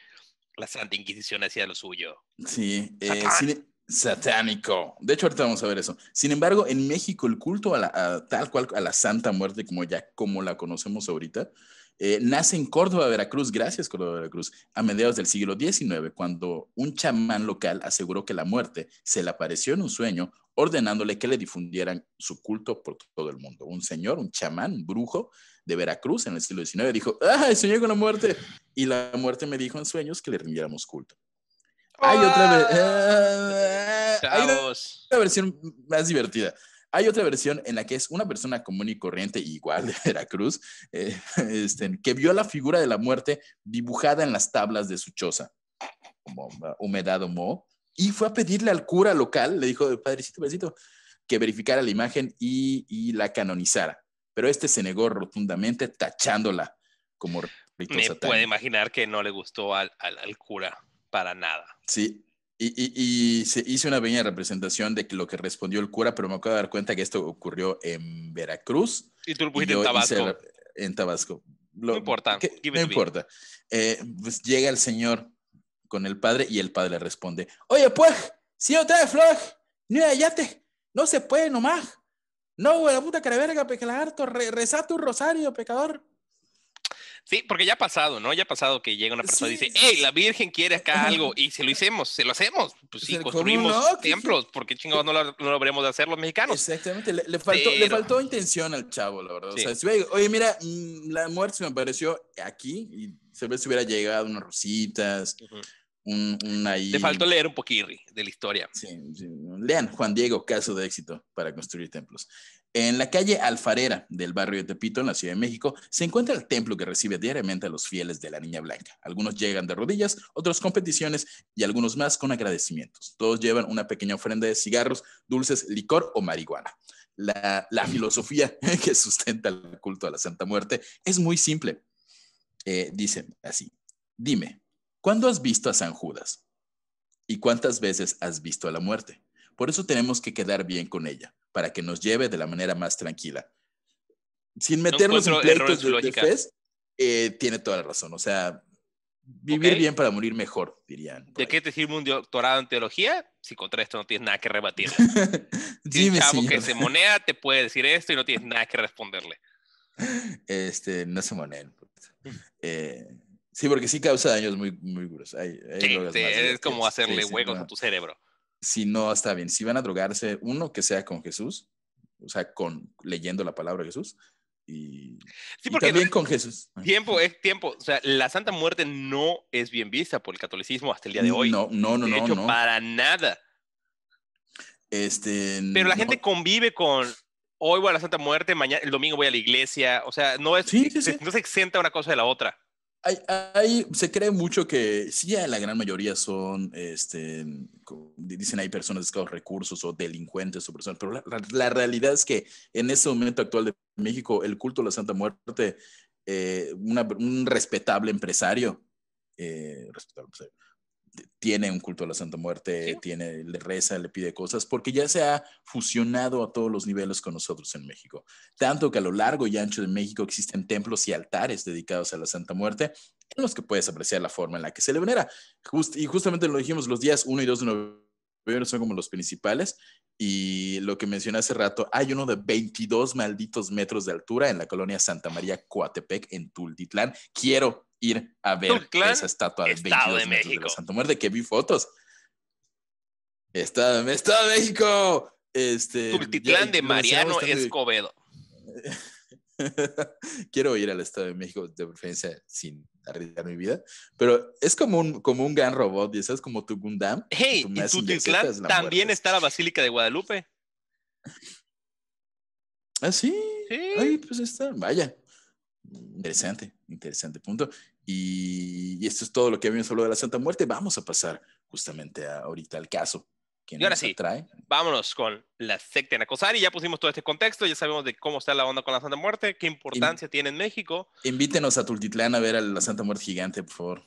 la Santa Inquisición hacía lo suyo. Sí, eh, e, satánico. De hecho, ahorita vamos a ver eso. Sin embargo, en México el culto a, la, a tal cual a la Santa Muerte como ya como la conocemos ahorita, eh, nace en Córdoba, Veracruz, gracias Córdoba, Veracruz, a mediados del siglo XIX, cuando un chamán local aseguró que la muerte se le apareció en un sueño, ordenándole que le difundieran su culto por todo el mundo. Un señor, un chamán, brujo de Veracruz en el siglo XIX dijo, ¡ay, soñé con la muerte! Y la muerte me dijo en sueños que le rindiéramos culto. Hay otra, hay otra versión más divertida. Hay otra versión en la que es una persona común y corriente, igual de Veracruz, eh, este, que vio la figura de la muerte dibujada en las tablas de su choza, como ah, humedad o moho, y fue a pedirle al cura local, le dijo, padrecito, padrecito, que verificara la imagen y, la canonizara. Pero este se negó rotundamente, tachándola como... Me puede imaginar que no le gustó al, al cura para nada. Sí, y, se hizo una pequeña representación de lo que respondió el cura, pero me acabo de dar cuenta que esto ocurrió en Veracruz. Y tú lo en Tabasco. En Tabasco. no importa. no importa. Eh, pues llega el señor con el padre y el padre le responde, oye pues, si no vez flor, ni te no se puede nomás. No, la puta que la verga, pecalarto, reza tu rosario, pecador. Sí, porque ya ha pasado, ¿no? Ya ha pasado que llega una persona y dice, hey, la Virgen quiere acá algo, y se lo hicimos, se lo hacemos, pues sí, construimos templos, porque chingados no lo, no de hacer los mexicanos? Exactamente, le, faltó, le faltó intención al chavo, la verdad. O sea, oye, mira, mm, la muerte se me apareció aquí, y se si hubiera llegado unas rositas, un, un, ahí. Le faltó leer un poquirri de la historia. Sí, sí, lean Juan Diego, caso de éxito para construir templos. En la calle Alfarera del barrio de Tepito, en la Ciudad de México, se encuentra el templo que recibe diariamente a los fieles de la Niña Blanca. Algunos llegan de rodillas, otros con peticiones y algunos más con agradecimientos. Todos llevan una pequeña ofrenda de cigarros, dulces, licor o marihuana. La, filosofía que sustenta el culto a la Santa Muerte es muy simple. Eh, dice así, dime, ¿cuándo has visto a San Judas? ¿Y cuántas veces has visto a la muerte? Por eso tenemos que quedar bien con ella para que nos lleve de la manera más tranquila. Sin meternos en pleitos de, de eh, tiene toda la razón. O sea, vivir bien para morir mejor, dirían. ¿De qué te sirve un doctorado en teología si contra esto no tienes nada que rebatir? Dime, si que se monea te puede decir esto y no tienes nada que responderle. Este, no se moneen. Pues. Mm. Eh, sí, porque sí causa daños muy, muy gruesos. sí, es como hacerle huecos a tu cerebro si no está bien, si van a drogarse, uno que sea con Jesús, o sea, con leyendo la palabra de Jesús. Y, sí, porque también con Jesús. Tiempo es tiempo. O sea, la Santa Muerte no es bien vista por el catolicismo hasta el día de hoy. No, no, no. De hecho, no, para nada. Este, Pero la gente convive con, hoy voy a la Santa Muerte, mañana, el domingo voy a la iglesia. O sea, no es, sí. no se exenta una cosa de la otra. Hay, se cree mucho que sí, la gran mayoría son, este, dicen hay personas de escasos recursos o delincuentes o personas, pero la, realidad es que en este momento actual de México, el culto a la Santa Muerte, eh, un respetable empresario, eh, respetable empresario, tiene un culto a la Santa Muerte, tiene, le reza, le pide cosas, porque ya se ha fusionado a todos los niveles con nosotros en México. Tanto que a lo largo y ancho de México existen templos y altares dedicados a la Santa Muerte, en los que puedes apreciar la forma en la que se le venera. y justamente lo dijimos los días 1 y 2 de noviembre pero son como los principales. Y lo que mencioné hace rato, hay uno de 22 malditos metros de altura en la colonia Santa María Coatepec, en Tultitlán. Quiero ir a ver esa estatua de Estado 22 de México. de Muerte, que vi fotos. Estado, de México. Este, Tultitlán de Mariano Escobedo. Quiero ir al Estado de México de preferencia sin de mi vida, pero es como un, como un gran robot, y sabes, como tu Gundam. Hey, y tu también está la Basílica de Guadalupe. Ah, sí. sí. Ay, pues está, vaya. Interesante, interesante punto. Y, esto es todo lo que habíamos hablado de la Santa Muerte. Vamos a pasar justamente a, ahorita al caso y ahora sí, vámonos con la secta en y Ya pusimos todo este contexto, ya sabemos de cómo está la onda con la Santa Muerte, qué importancia tiene en México. Invítenos a Tultitlán a ver a la Santa Muerte gigante, por favor,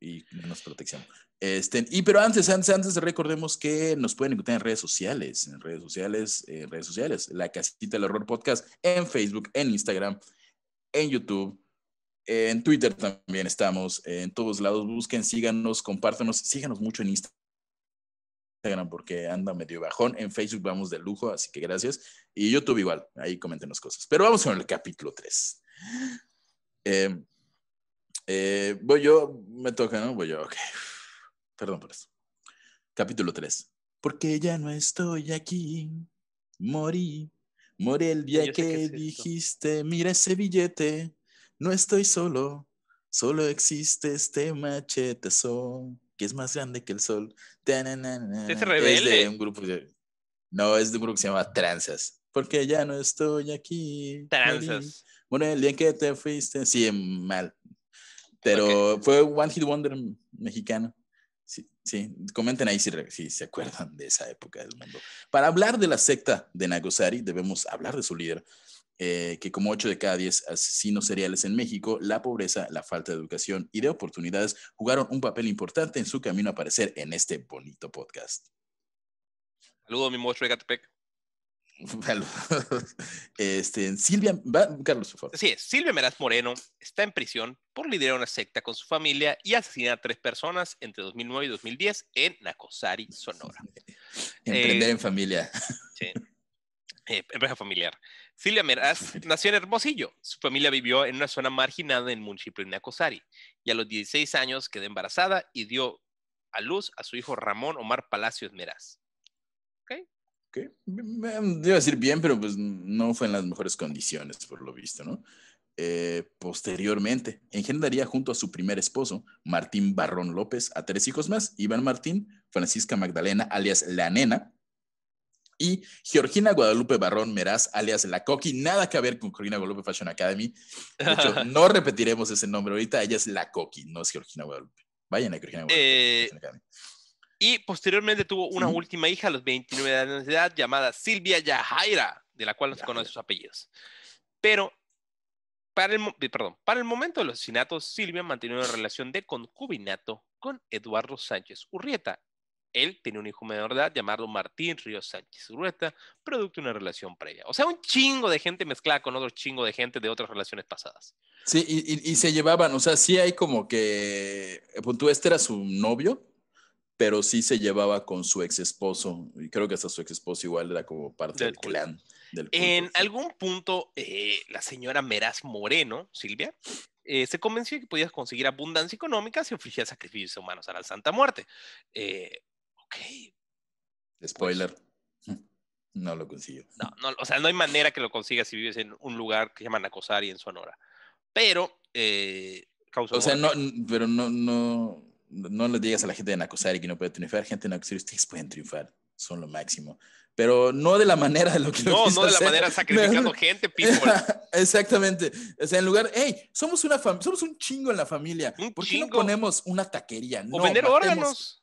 y nos protección. Este, y pero antes, antes, antes, recordemos que nos pueden encontrar en redes sociales, en redes sociales, en eh, redes sociales, la casita del horror podcast, en Facebook, en Instagram, en YouTube. En Twitter también estamos, en todos lados. Busquen, síganos, compártanos, síganos mucho en Instagram porque anda medio bajón. En Facebook vamos de lujo, así que gracias. Y YouTube igual, ahí comenten las cosas. Pero vamos con el capítulo 3. Em, eh, voy yo, me toca, ¿no? Voy yo, ok. Perdón por eso. Capítulo 3. Porque ya no estoy aquí, morí. Morí el día que, dijiste, mira ese billete, no estoy solo, solo existe este machete. Son que es más grande que el sol. ¿Es rebelde? un grupo de... No, es de un grupo que se llama Tranzas. Porque ya no estoy aquí. Tranzas. Bueno, el día que te fuiste, sí, mal. Pero fue One Hit Wonder mexicano. Sí, sí. comenten ahí si, si, se acuerdan de esa época del mundo. Para hablar de la secta de Nagosari, debemos hablar de su líder, eh, que como 8 de cada 10 asesinos seriales en México, la pobreza, la falta de educación y de oportunidades jugaron un papel importante en su camino a aparecer en este bonito podcast. Saludos, mi monstruo de Gatepec. Este, Silvia, va, Carlos, por favor. Sí, Silvia Meraz Moreno está en prisión por liderar una secta con su familia y asesinar a tres personas entre 2009 y 2010 en Nacosari, Sonora. Emprender eh, en familia. Sí. Eh, empresa familiar. Silvia Meraz nació en Hermosillo. Su familia vivió en una zona marginada en municipio Nacosari. y a los 16 años quedó embarazada y dio a luz a su hijo Ramón Omar Palacios Meraz. ¿Ok? okay. Debo decir bien, pero pues no fue en las mejores condiciones, por lo visto, ¿no? Eh, posteriormente, engendraría junto a su primer esposo, Martín Barrón López, a tres hijos más, Iván Martín, Francisca Magdalena, alias La Nena, y Georgina Guadalupe Barrón Meraz, alias La Coqui, nada que ver con Georgina Guadalupe Fashion Academy. De hecho, no repetiremos ese nombre ahorita. Ella es La Coqui, no es Georgina Guadalupe. Vayan a Georgina Guadalupe. Eh, Fashion Academy. Y posteriormente tuvo una última hija a los 29 años de edad llamada Silvia Yajaira, de la cual no se conocen sus apellidos. Pero para el, eh, perdón, para el momento del asesinato Silvia mantenía una relación de concubinato con Eduardo Sánchez Urrieta, él tiene un hijo menor de edad llamado Martín Ríos Sánchez Urueta, producto de una relación previa. O sea, un chingo de gente mezclada con otro chingo de gente de otras relaciones pasadas. Sí, y, se llevaban, o sea, sí hay como que, eh, punto pues, este era su novio, pero sí se llevaba con su ex esposo, y creo que hasta su ex esposo igual era como parte del, clan. en algún punto, eh, la señora Meraz Moreno, Silvia, eh, se convenció de que podías conseguir abundancia económica si ofrecías sacrificios humanos a la Santa Muerte. Eh, Ok. Pues Spoiler. no lo consiguió. No, no, o sea, no hay manera que lo consigas si vives en un lugar que se llama Nacosari en Sonora. Pero eh, causó. O sea, no, pero no, no, no le digas a la gente de Nacosari que no puede triunfar. Gente de Nacosari, ustedes pueden triunfar. Son lo máximo. Pero no de la manera de lo que No, no de la manera sacrificando gente, people. Exactamente. O sea, en lugar, hey, somos una somos un chingo en la familia. ¿Por qué no ponemos una taquería? O vender órganos.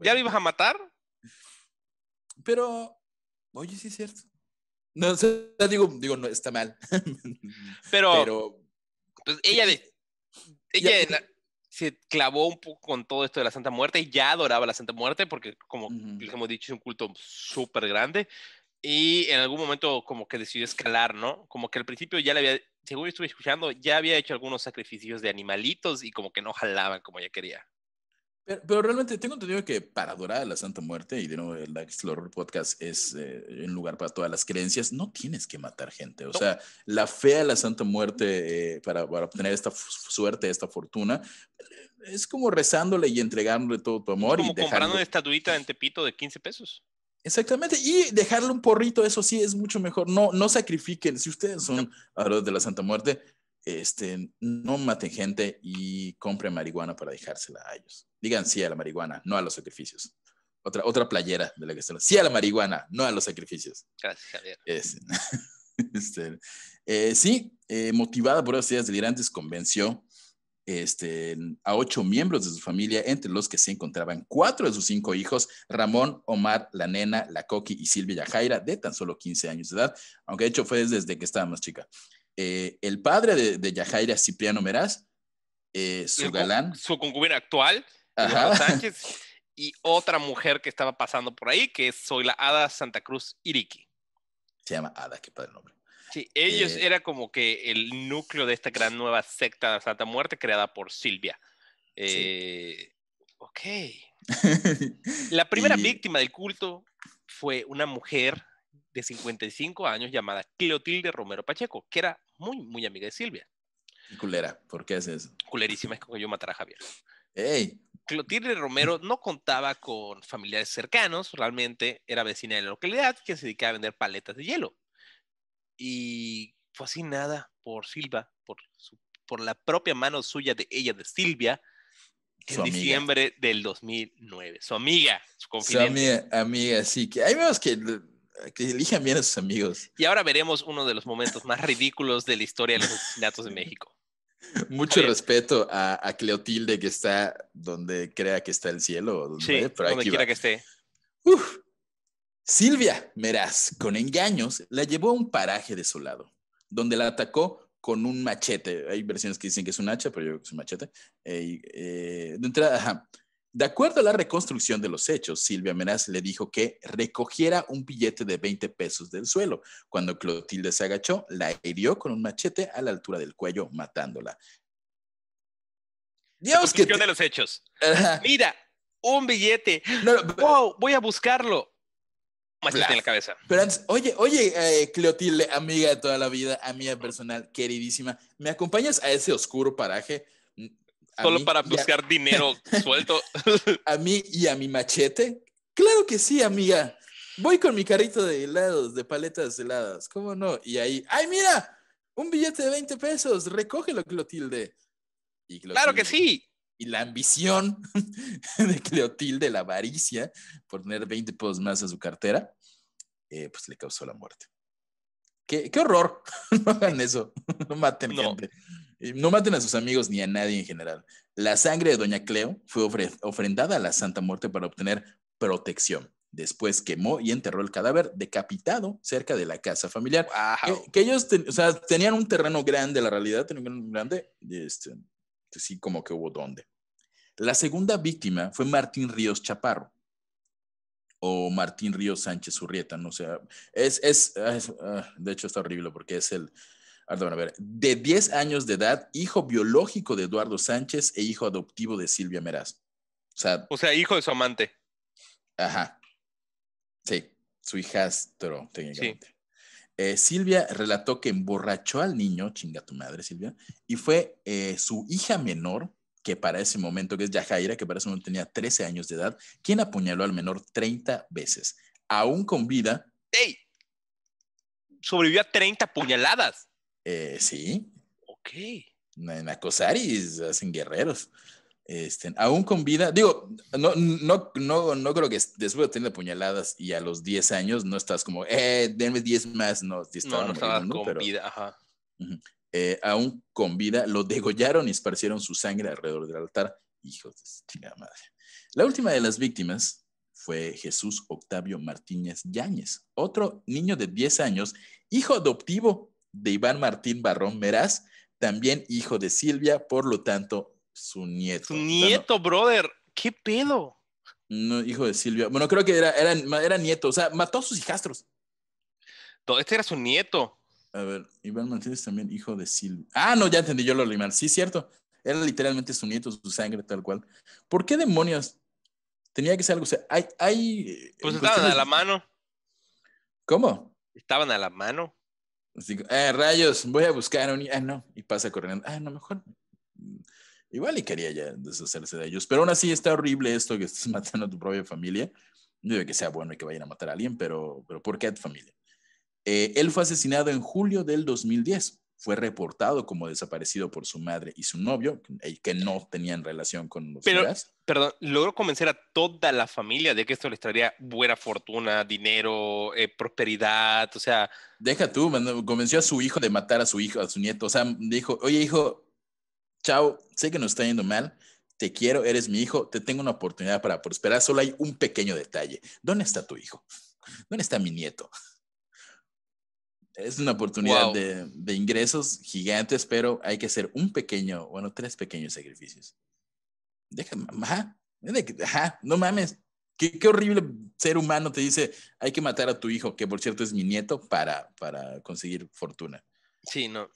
¿Ya lo ibas a matar? Pero, oye, sí es cierto. No, sé, digo, no, está mal. Pero, pues, ella, ella se clavó un poco con todo esto de la Santa Muerte y ya adoraba la Santa Muerte porque, como les hemos dicho, es un culto súper grande. Y en algún momento como que decidió escalar, ¿no? Como que al principio ya le había, según yo estuve escuchando, ya había hecho algunos sacrificios de animalitos y como que no jalaban como ella quería. Pero, realmente tengo entendido que para adorar a la Santa Muerte, y de nuevo el Podcast es eh, un lugar para todas las creencias, no tienes que matar gente. O sea, la fe a la Santa Muerte eh, para, para, obtener esta suerte, esta fortuna, es como rezándole y entregándole todo tu amor. Es como y dejarle... comprando una estatuita en Tepito de 15 pesos. Exactamente, y dejarle un porrito, eso sí, es mucho mejor. No, no sacrifiquen. Si ustedes son adoradores de la Santa Muerte, este, no maten gente y compren marihuana para dejársela a ellos. Digan sí a la marihuana, no a los sacrificios. Otra, otra playera de la que se Sí a la marihuana, no a los sacrificios. Gracias, Javier. Este, eh, sí, eh, motivada por esas ideas delirantes, convenció este, a ocho miembros de su familia, entre los que se encontraban cuatro de sus cinco hijos, Ramón, Omar, la nena, la Coqui y Silvia Jaira, de tan solo 15 años de edad, aunque de hecho fue desde que estaba más chica. Eh, el padre de, Yajaira, Cipriano Meraz, eh, su galán. Su concubina actual, Sánchez, y otra mujer que estaba pasando por ahí, que es soy la Ada Santa Cruz Iriki. Se llama Ada, qué padre nombre. Sí, ellos eh, era como que el núcleo de esta gran nueva secta de Santa Muerte creada por Silvia. Ok. la primera víctima del culto fue una mujer de 55 años llamada Cleotilde Romero Pacheco, que era muy, muy amiga de Silvia. Y culera, ¿por qué es eso? Culerísima es como yo matar a Javier. ¡Ey! Clotilde Romero no contaba con familiares cercanos, realmente era vecina de la localidad que se dedicaba a vender paletas de hielo. Y fue así nada por Silva, por, por la propia mano suya de ella, de Silvia, en diciembre del 2009. Su amiga, su confidente. Su amiga, amiga, sí. Que hay menos que eh, que elijan bien a sus amigos. Y ahora veremos uno de los momentos más ridículos de la historia de los asesinatos de México. Mucho respeto a, Cleotilde que está donde crea que está el cielo. Donde, sí, donde quiera que esté. Uf. Silvia Meraz, con engaños, la llevó a un paraje desolado, donde la atacó con un machete. Hay versiones que dicen que es un hacha, pero yo creo que es un machete. Eh, de entrada, ajá. De acuerdo a la reconstrucción de los hechos, Silvia menaz le dijo que recogiera un billete de 20 pesos del suelo. Cuando Clotilde se agachó, la hirió con un machete a la altura del cuello, matándola. Dios que de los hechos. Mira, un billete. wow, voy a buscarlo. Machete en la cabeza. Pero antes, oye, oye, Cleotilde, eh, Clotilde, amiga de toda la vida, amiga personal, queridísima, ¿me acompañas a ese oscuro paraje? Solo para buscar dinero suelto. a mí y a mi machete. Claro que sí, amiga. Voy con mi carrito de helados, de paletas heladas. ¿Cómo no? Y ahí, ¡ay, mira! Un billete de 20 pesos. Recógelo, Clotilde. Y Claro que sí y la ambición de Clotilde, la avaricia, por tener 20 pesos más a su cartera, eh, pues le causó la muerte. ¡Qué, horror! no hagan eso, no maten no. gente. No maten a sus amigos ni a nadie en general. La sangre de Doña Cleo fue ofrendada a la Santa Muerte para obtener protección. Después quemó y enterró el cadáver decapitado cerca de la casa familiar. Que, ellos o sea, tenían un terreno grande, la realidad tenían un grande, este, sí, como que hubo donde. La segunda víctima fue Martín Ríos Chaparro o Martín Ríos Sánchez Urrieta, no sé, es, es, ah, de hecho está horrible porque es el, Ah, a ver, de 10 años de edad, hijo biológico de Eduardo Sánchez e hijo adoptivo de Silvia Meraz. O sea, hijo de su amante. Ajá. Sí, su hijastro, técnicamente. Eh, Silvia relató que emborrachó al niño, chinga tu madre, Silvia, y fue eh, su hija menor, que para ese momento, que es Yajaira, que para ese momento tenía 13 años de edad, quien apuñaló al menor 30 veces. Aún con vida. ¡Ey! Sobrevivió a 30 puñaladas. Eh, sí. Ok. En Acosaris hacen guerreros. Este, aún con vida, digo, no, no, no, no creo que después de tener puñaladas y a los 10 años no estás como, eh, denme 10 más, no, no, con vida, ajá. Eh, aún con vida, lo degollaron y esparcieron su sangre alrededor del altar. Hijos de chingada madre. La última de las víctimas fue Jesús Octavio Martínez Yáñez, otro niño de 10 años, hijo adoptivo de Iván Martín Barrón Meraz, también hijo de Silvia, por lo tanto, su nieto. Su nieto, brother. ¿Qué pedo? No, hijo de Silvia. Bueno, creo que era, era, era nieto, o sea, mató a sus hijastros. este era su nieto. A ver, Iván Martínez también hijo de Silvia. Ah, no, ya entendí yo lo limar. Sí, cierto. Era literalmente su nieto, su sangre, tal cual. ¿Por qué demonios? Tenía que ser algo. O sea, hay. Eh, pues estaban a la mano. ¿Cómo? Estaban a la mano. Así ah, rayos, voy a buscar a un... Ah, no. Y pasa corriendo. Ah, no, mejor. Igual y quería ya deshacerse de ellos. Pero aún así está horrible esto que estás matando a tu propia familia. No digo que sea bueno y que vayan a matar a alguien, pero, pero ¿por qué a tu familia? Eh, él fue asesinado en julio del 2010 fue reportado como desaparecido por su madre y su novio, eh, que no tenían relación con los Pero, perdón, logró convencer a toda la familia de que esto les traería buena fortuna, dinero, eh, prosperidad, o sea... Deja tú, convenció a su hijo de matar a su hijo, a su nieto, o sea, dijo, oye hijo, chao, sé que nos está yendo mal, te quiero, eres mi hijo, te tengo una oportunidad para prosperar, solo hay un pequeño detalle, ¿dónde está tu hijo? ¿Dónde está mi nieto? es una oportunidad de, ingresos gigantes, pero hay que hacer un pequeño, bueno, tres pequeños sacrificios. Déjame, ajá, no mames. Qué, qué, horrible ser humano te dice, hay que matar a tu hijo, que por cierto es mi nieto, para, para conseguir fortuna. Sí, no.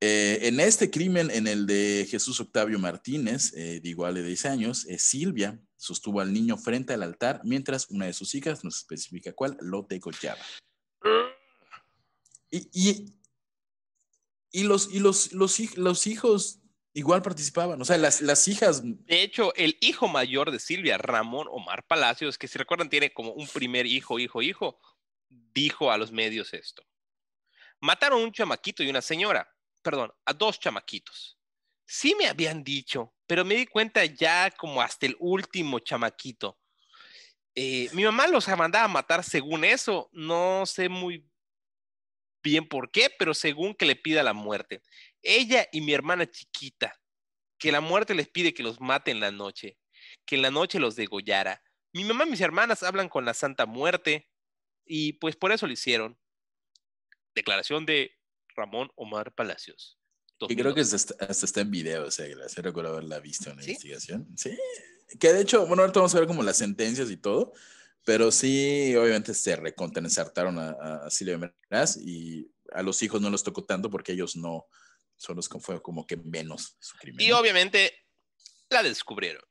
Eh, en este crimen, en el de Jesús Octavio Martínez, eh, de igual de 10 años, es eh, Silvia sostuvo al niño frente al altar mientras una de sus hijas, no especifica cuál, lo decollaba y, y, los, y los, los, los hijos igual participaban, o sea, las, las, hijas. De hecho, el hijo mayor de Silvia, Ramón Omar Palacios, que si recuerdan tiene como un primer hijo, hijo, hijo, dijo a los medios esto. Mataron un chamaquito y una señora, perdón, a dos chamaquitos. Sí me habían dicho, pero me di cuenta ya como hasta el último chamaquito. Eh, mi mamá los mandaba a matar según eso, no sé muy bien por qué, pero según que le pida la muerte. Ella y mi hermana chiquita, que la muerte les pide que los mate en la noche, que en la noche los degollara. Mi mamá y mis hermanas hablan con la Santa Muerte y pues por eso lo hicieron. Declaración de Ramón Omar Palacios. Y creo que hasta, está en video, o sea, recuerdo haberla visto en la investigación. Sí, que de hecho, bueno, ahorita vamos a ver como las sentencias y todo, pero sí, obviamente se recontensartaron a, a Silvia Meraz y a los hijos no los tocó tanto porque ellos no son los que fue como que menos su crimen. Y obviamente la descubrieron.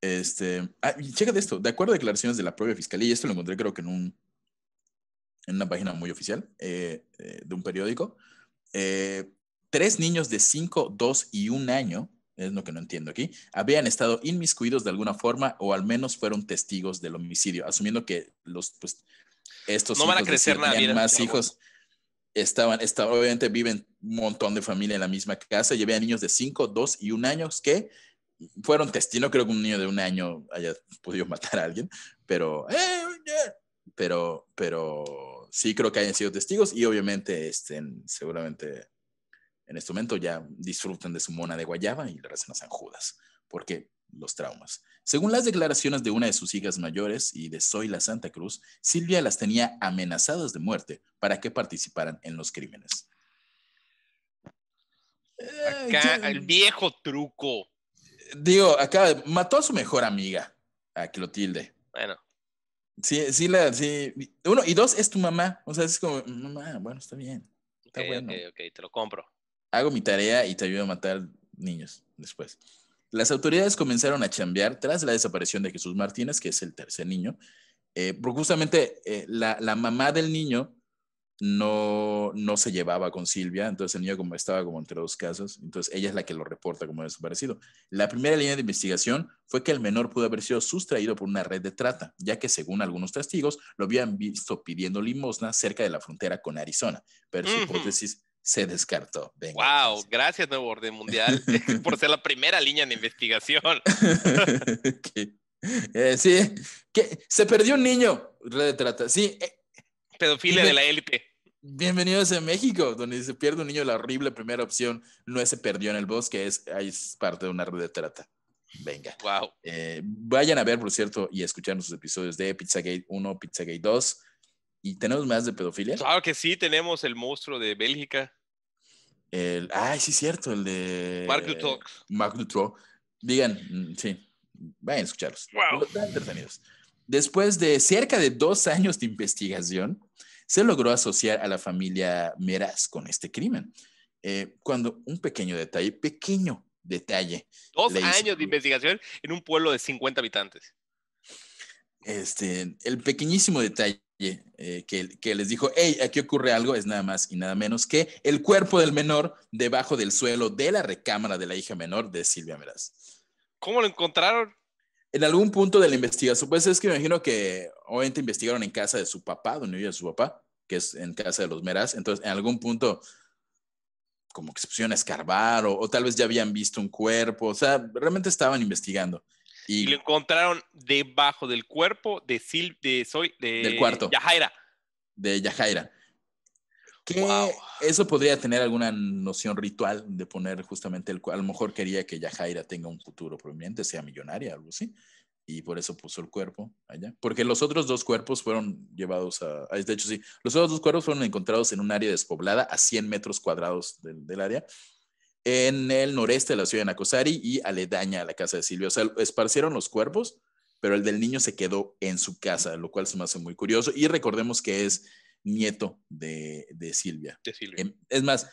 Este, ah, checa de esto, de acuerdo a declaraciones de la propia fiscalía, y esto lo encontré creo que en un en una página muy oficial eh, eh, de un periódico, eh, tres niños de 5, 2 y 1 año es lo que no entiendo aquí, habían estado inmiscuidos de alguna forma o al menos fueron testigos del homicidio, asumiendo que los, pues, estos no van a crecer más hijos estaban, obviamente viven un montón de familia en la misma casa llevé a niños de 5, 2 y 1 años que fueron testigos, no creo que un niño de un año haya podido matar a alguien, pero, eh, eh, pero, pero sí creo que hayan sido testigos y obviamente este, seguramente en este momento ya disfrutan de su mona de guayaba y le rezan a San Judas, porque los traumas. Según las declaraciones de una de sus hijas mayores y de la Santa Cruz, Silvia las tenía amenazadas de muerte para que participaran en los crímenes. Eh, acá, el viejo truco. Digo, acá mató a su mejor amiga, a Clotilde. Bueno. Sí, sí, sí. Uno, y dos, es tu mamá. O sea, es como, mm, mamá, bueno, está bien. Está bueno. ok, ok, te lo compro. Hago mi tarea y te ayudo a matar niños después. Las autoridades comenzaron a chambear tras la desaparición de Jesús Martínez, que es el tercer niño, eh, justamente eh, la, mamá del niño no, no se llevaba con Silvia, entonces el niño como estaba como entre dos casas, entonces ella es la que lo reporta como desaparecido. La primera línea de investigación fue que el menor pudo haber sido sustraído por una red de trata, ya que según algunos testigos lo habían visto pidiendo limosna cerca de la frontera con Arizona, pero su hipótesis se descartó. Venga, wow, gracias Nuevo Orden Mundial por ser la primera línea de investigación. Eh, sí, que se perdió un niño, red de trata. Sí. Eh, pedofilia de la élite. Bienvenidos a México, donde se pierde un niño, la horrible primera opción no es se perdió en el bosque, es, es parte de una red de trata. Venga. Wow. Eh, vayan a ver, por cierto, y escuchar nuestros episodios de Pizzagate 1, Pizzagate 2. ¿Y tenemos más de pedofilia? Claro que sí, tenemos el monstruo de Bélgica. El, ay, sí, cierto, el de. Mark Digan, mm, sí, vayan a escucharlos. Wow. entretenidos. Después de cerca de dos años de investigación, se logró asociar a la familia Meraz con este crimen. Eh, cuando un pequeño detalle, pequeño detalle. Dos años de investigación en un pueblo de 50 habitantes. Este, el pequeñísimo detalle eh, que, que, les dijo, hey, aquí ocurre algo, es nada más y nada menos que el cuerpo del menor debajo del suelo de la recámara de la hija menor de Silvia Meraz. ¿Cómo lo encontraron? En algún punto de la investigación, pues es que me imagino que obviamente investigaron en casa de su papá, donde vive su papá, que es en casa de los Meraz, entonces en algún punto como que se pusieron a escarbar o, o tal vez ya habían visto un cuerpo, o sea, realmente estaban investigando. Y, lo encontraron debajo del cuerpo de, Sil, de, Soy, de del cuarto. Yajaira. De Yajaira. wow. eso podría tener alguna noción ritual de poner justamente el cuerpo. A lo mejor quería que Yajaira tenga un futuro prominente, sea millonaria o algo así. Y por eso puso el cuerpo allá. Porque los otros dos cuerpos fueron llevados a. De hecho, sí. Los otros dos cuerpos fueron encontrados en un área despoblada a 100 metros cuadrados del área en el noreste de la ciudad de Nakosari y aledaña a la casa de Silvia. O sea, esparcieron los cuerpos, pero el del niño se quedó en su casa, lo cual se me hace muy curioso. Y recordemos que es nieto de, de Silvia. Em, es más,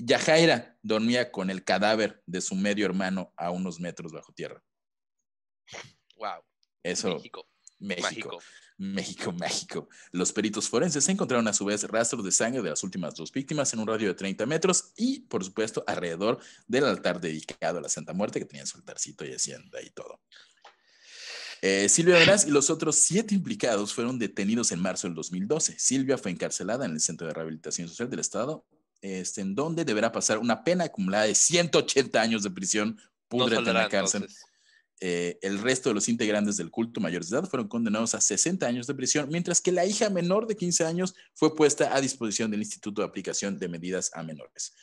Yajaira dormía con el cadáver de su medio hermano a unos metros bajo tierra. Wow. Eso. México. México. México, México. Los peritos forenses encontraron a su vez rastros de sangre de las últimas dos víctimas en un radio de 30 metros y, por supuesto, alrededor del altar dedicado a la Santa Muerte, que tenía su altarcito y hacienda y todo. Eh, Silvia Verás y los otros siete implicados fueron detenidos en marzo del 2012. Silvia fue encarcelada en el Centro de Rehabilitación Social del Estado, este, en donde deberá pasar una pena acumulada de 180 años de prisión. pudre la cárcel. Eh, el resto de los integrantes del culto mayores de edad fueron condenados a 60 años de prisión, mientras que la hija menor de 15 años fue puesta a disposición del Instituto de Aplicación de Medidas a Menores.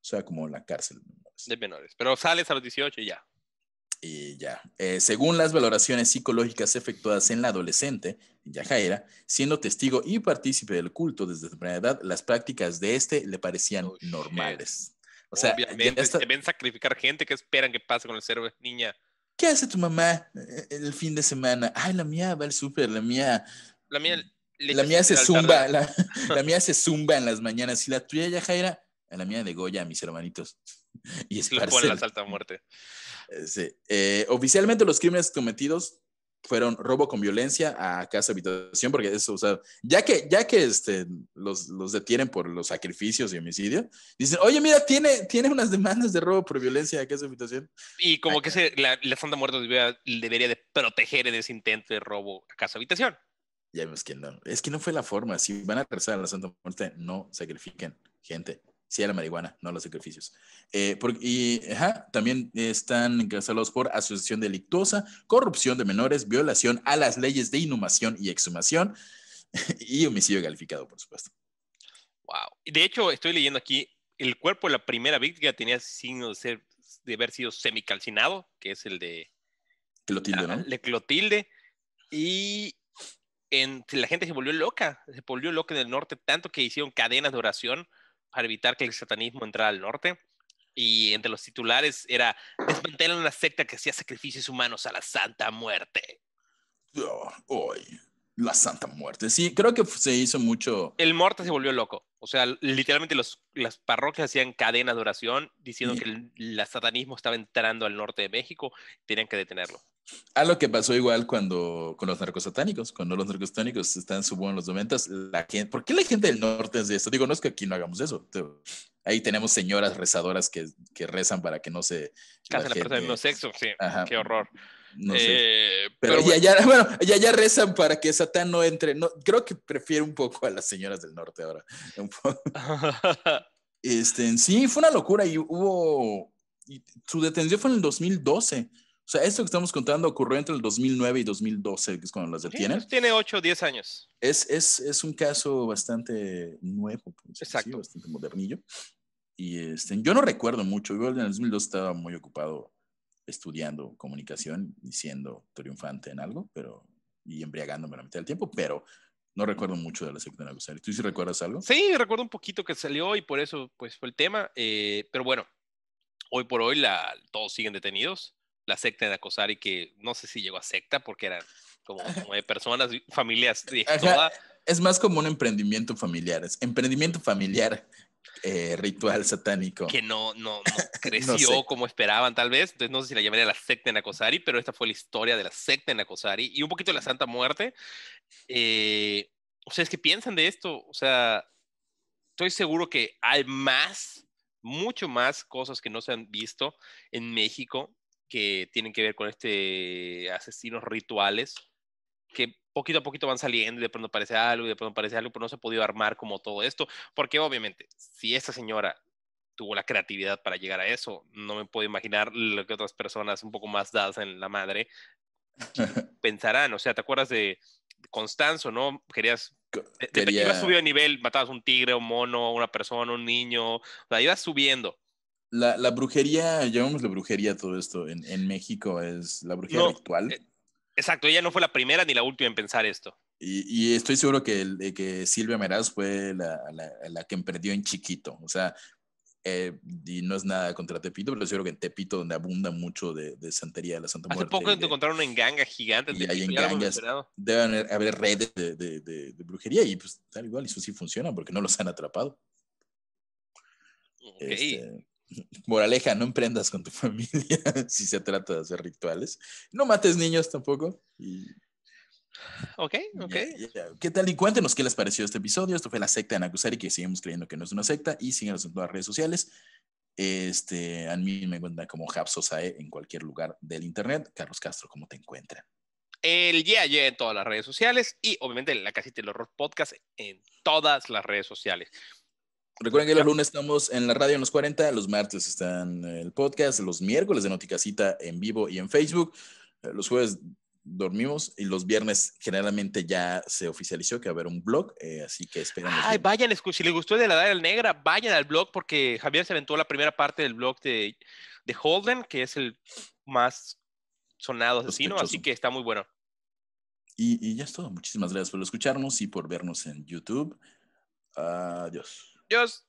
O sea, como la cárcel de menores. Pero sales a los 18 y ya. Y ya. Eh, según las valoraciones psicológicas efectuadas en la adolescente, Yajaira, siendo testigo y partícipe del culto desde temprana edad, las prácticas de este le parecían oh, normales. O sea, Obviamente, deben sacrificar gente que esperan que pase con el cerebro niña ¿Qué hace tu mamá eh, el fin de semana? Ay, la mía va al súper, la mía. La mía, la mía se zumba, la, mía se zumba en las mañanas. Y la tuya ya, Jaira, la mía de Goya, mis hermanitos. Y es la salta muerte. Eh, eh, oficialmente los crímenes cometidos fueron robo con violencia a casa habitación, porque eso, o sea, ya que, ya que este, los, detienen por los sacrificios y homicidio, dicen, oye, mira, tiene, tiene unas demandas de robo por violencia a casa habitación. Y como que la, Santa Muerte debería, debería, de proteger en ese intento de robo a casa habitación. Ya vemos que no, es que no fue la forma, si van a rezar a la Santa Muerte, no sacrifiquen gente. Sí, a la marihuana, no los sacrificios. Eh, y también están encarcelados por asociación delictuosa, corrupción de menores, violación a las leyes de inhumación y exhumación y homicidio calificado, por supuesto. Wow. De hecho, estoy leyendo aquí, el cuerpo de la primera víctima tenía signos de, haber sido semicalcinado, que es el de... Clotilde, ¿no? De Clotilde. Y la gente se volvió loca, se volvió loca en el norte, tanto que hicieron cadenas de oración para evitar que el satanismo entrara al norte. Y entre los titulares era, desmantelar una secta que hacía sacrificios humanos a la Santa Muerte. Oh, la Santa Muerte. Sí, creo que se hizo mucho. El norte se volvió loco. O sea, literalmente los, las parroquias hacían cadenas de oración diciendo que el, satanismo estaba entrando al norte de México. Tenían que detenerlo. A lo que pasó igual cuando con los satánicos, cuando los satánicos están subiendo en los 90, la gente, ¿por qué la gente del norte es de esto? Digo, no es que aquí no hagamos eso. Ahí tenemos señoras rezadoras que, rezan para que no se... Casen la, los sexos, sí, qué horror. Eh, pero, ya, bueno, rezan para que Satán no entre. No, creo que prefiere un poco a las señoras del norte ahora. este, sí, fue una locura y hubo... Y su detención fue en el 2012 o sea, esto que estamos contando ocurrió entre el 2009 y 2012, que es cuando las detienen. Pues, tiene 8 o 10 años. Es, es, es, un caso bastante nuevo, Exacto. bastante modernillo. Y este, yo no recuerdo mucho. Yo en el 2002 estaba muy ocupado estudiando comunicación y siendo triunfante en algo, pero y embriagándome la mitad del tiempo, pero no recuerdo mucho de la la Gustavo. ¿Tú sí recuerdas algo? Sí, recuerdo un poquito que salió y por eso pues fue el tema. Eh, pero bueno, hoy por hoy la, todos siguen detenidos la secta de Acosari, que no sé si llegó a secta porque eran como nueve personas, familias. Es más como un emprendimiento familiar, es emprendimiento familiar. Eh, ritual satánico. Que no, no, creció como esperaban, tal vez. Entonces, no sé si la llamaría la secta en Acosari, pero esta fue la historia de la secta en Acosari y un poquito de la Santa Muerte. Eh, sea, es que piensan de esto? O sea, estoy seguro que hay más, mucho más cosas que no se han visto en México que tienen que ver con este asesinos rituales que poquito a poquito van saliendo y de pronto parece algo y de pronto parece algo, pero no se ha podido armar como todo esto, porque obviamente si esta señora tuvo la creatividad para llegar a eso, no me puedo imaginar lo que otras personas un poco más dadas en la madre pensarán, o sea, ¿te acuerdas de Constanzo, no? Querías eh, te ibas subiendo a nivel, matabas un tigre, un mono, una persona, un niño, o sea, ibas subiendo la, la brujería, la brujería todo esto, en, México es la brujería actual. Eh, exacto, ella no fue la primera ni la última en pensar esto. Y, estoy seguro que, que Silvia Meraz fue la, que emprendió en chiquito. O sea, eh, y no es nada contra Tepito, pero estoy seguro que en Tepito, donde abunda mucho de, santería de la Santa Muerte. Hace poco te encontraron en gangas gigante en gangas. Deben haber redes de, brujería y pues tal igual, y eso sí funciona porque no los han atrapado. Este, Moraleja, no emprendas con tu familia si se trata de hacer rituales. No mates niños tampoco. Ok, ok. ¿Qué tal? Y cuéntenos qué les pareció este episodio. Esto fue la secta de Nakusari, que seguimos creyendo que no es una secta. Y síguenos en todas las redes sociales. Este, a mí me encuentran como Hapsosae en cualquier lugar del internet. Carlos Castro, ¿cómo te encuentran? El Yeah Yeah en todas las redes sociales y obviamente la casita del horror podcast en todas las redes sociales. Recuerden que los lunes estamos en la radio en los 40, los martes están el podcast, los miércoles de Noticacita en vivo y en Facebook, eh, los jueves dormimos y los viernes generalmente ya se oficializó que va a haber un blog, eh, así que esperen. Ay, vayan, si les gustó de la Edad Negra, vayan al blog porque Javier se aventó la primera parte del blog de, de Holden, que es el más sonado asesino, así que está muy bueno. Y, y ya es todo. Muchísimas gracias por escucharnos y por vernos en YouTube. Adiós. Adiós.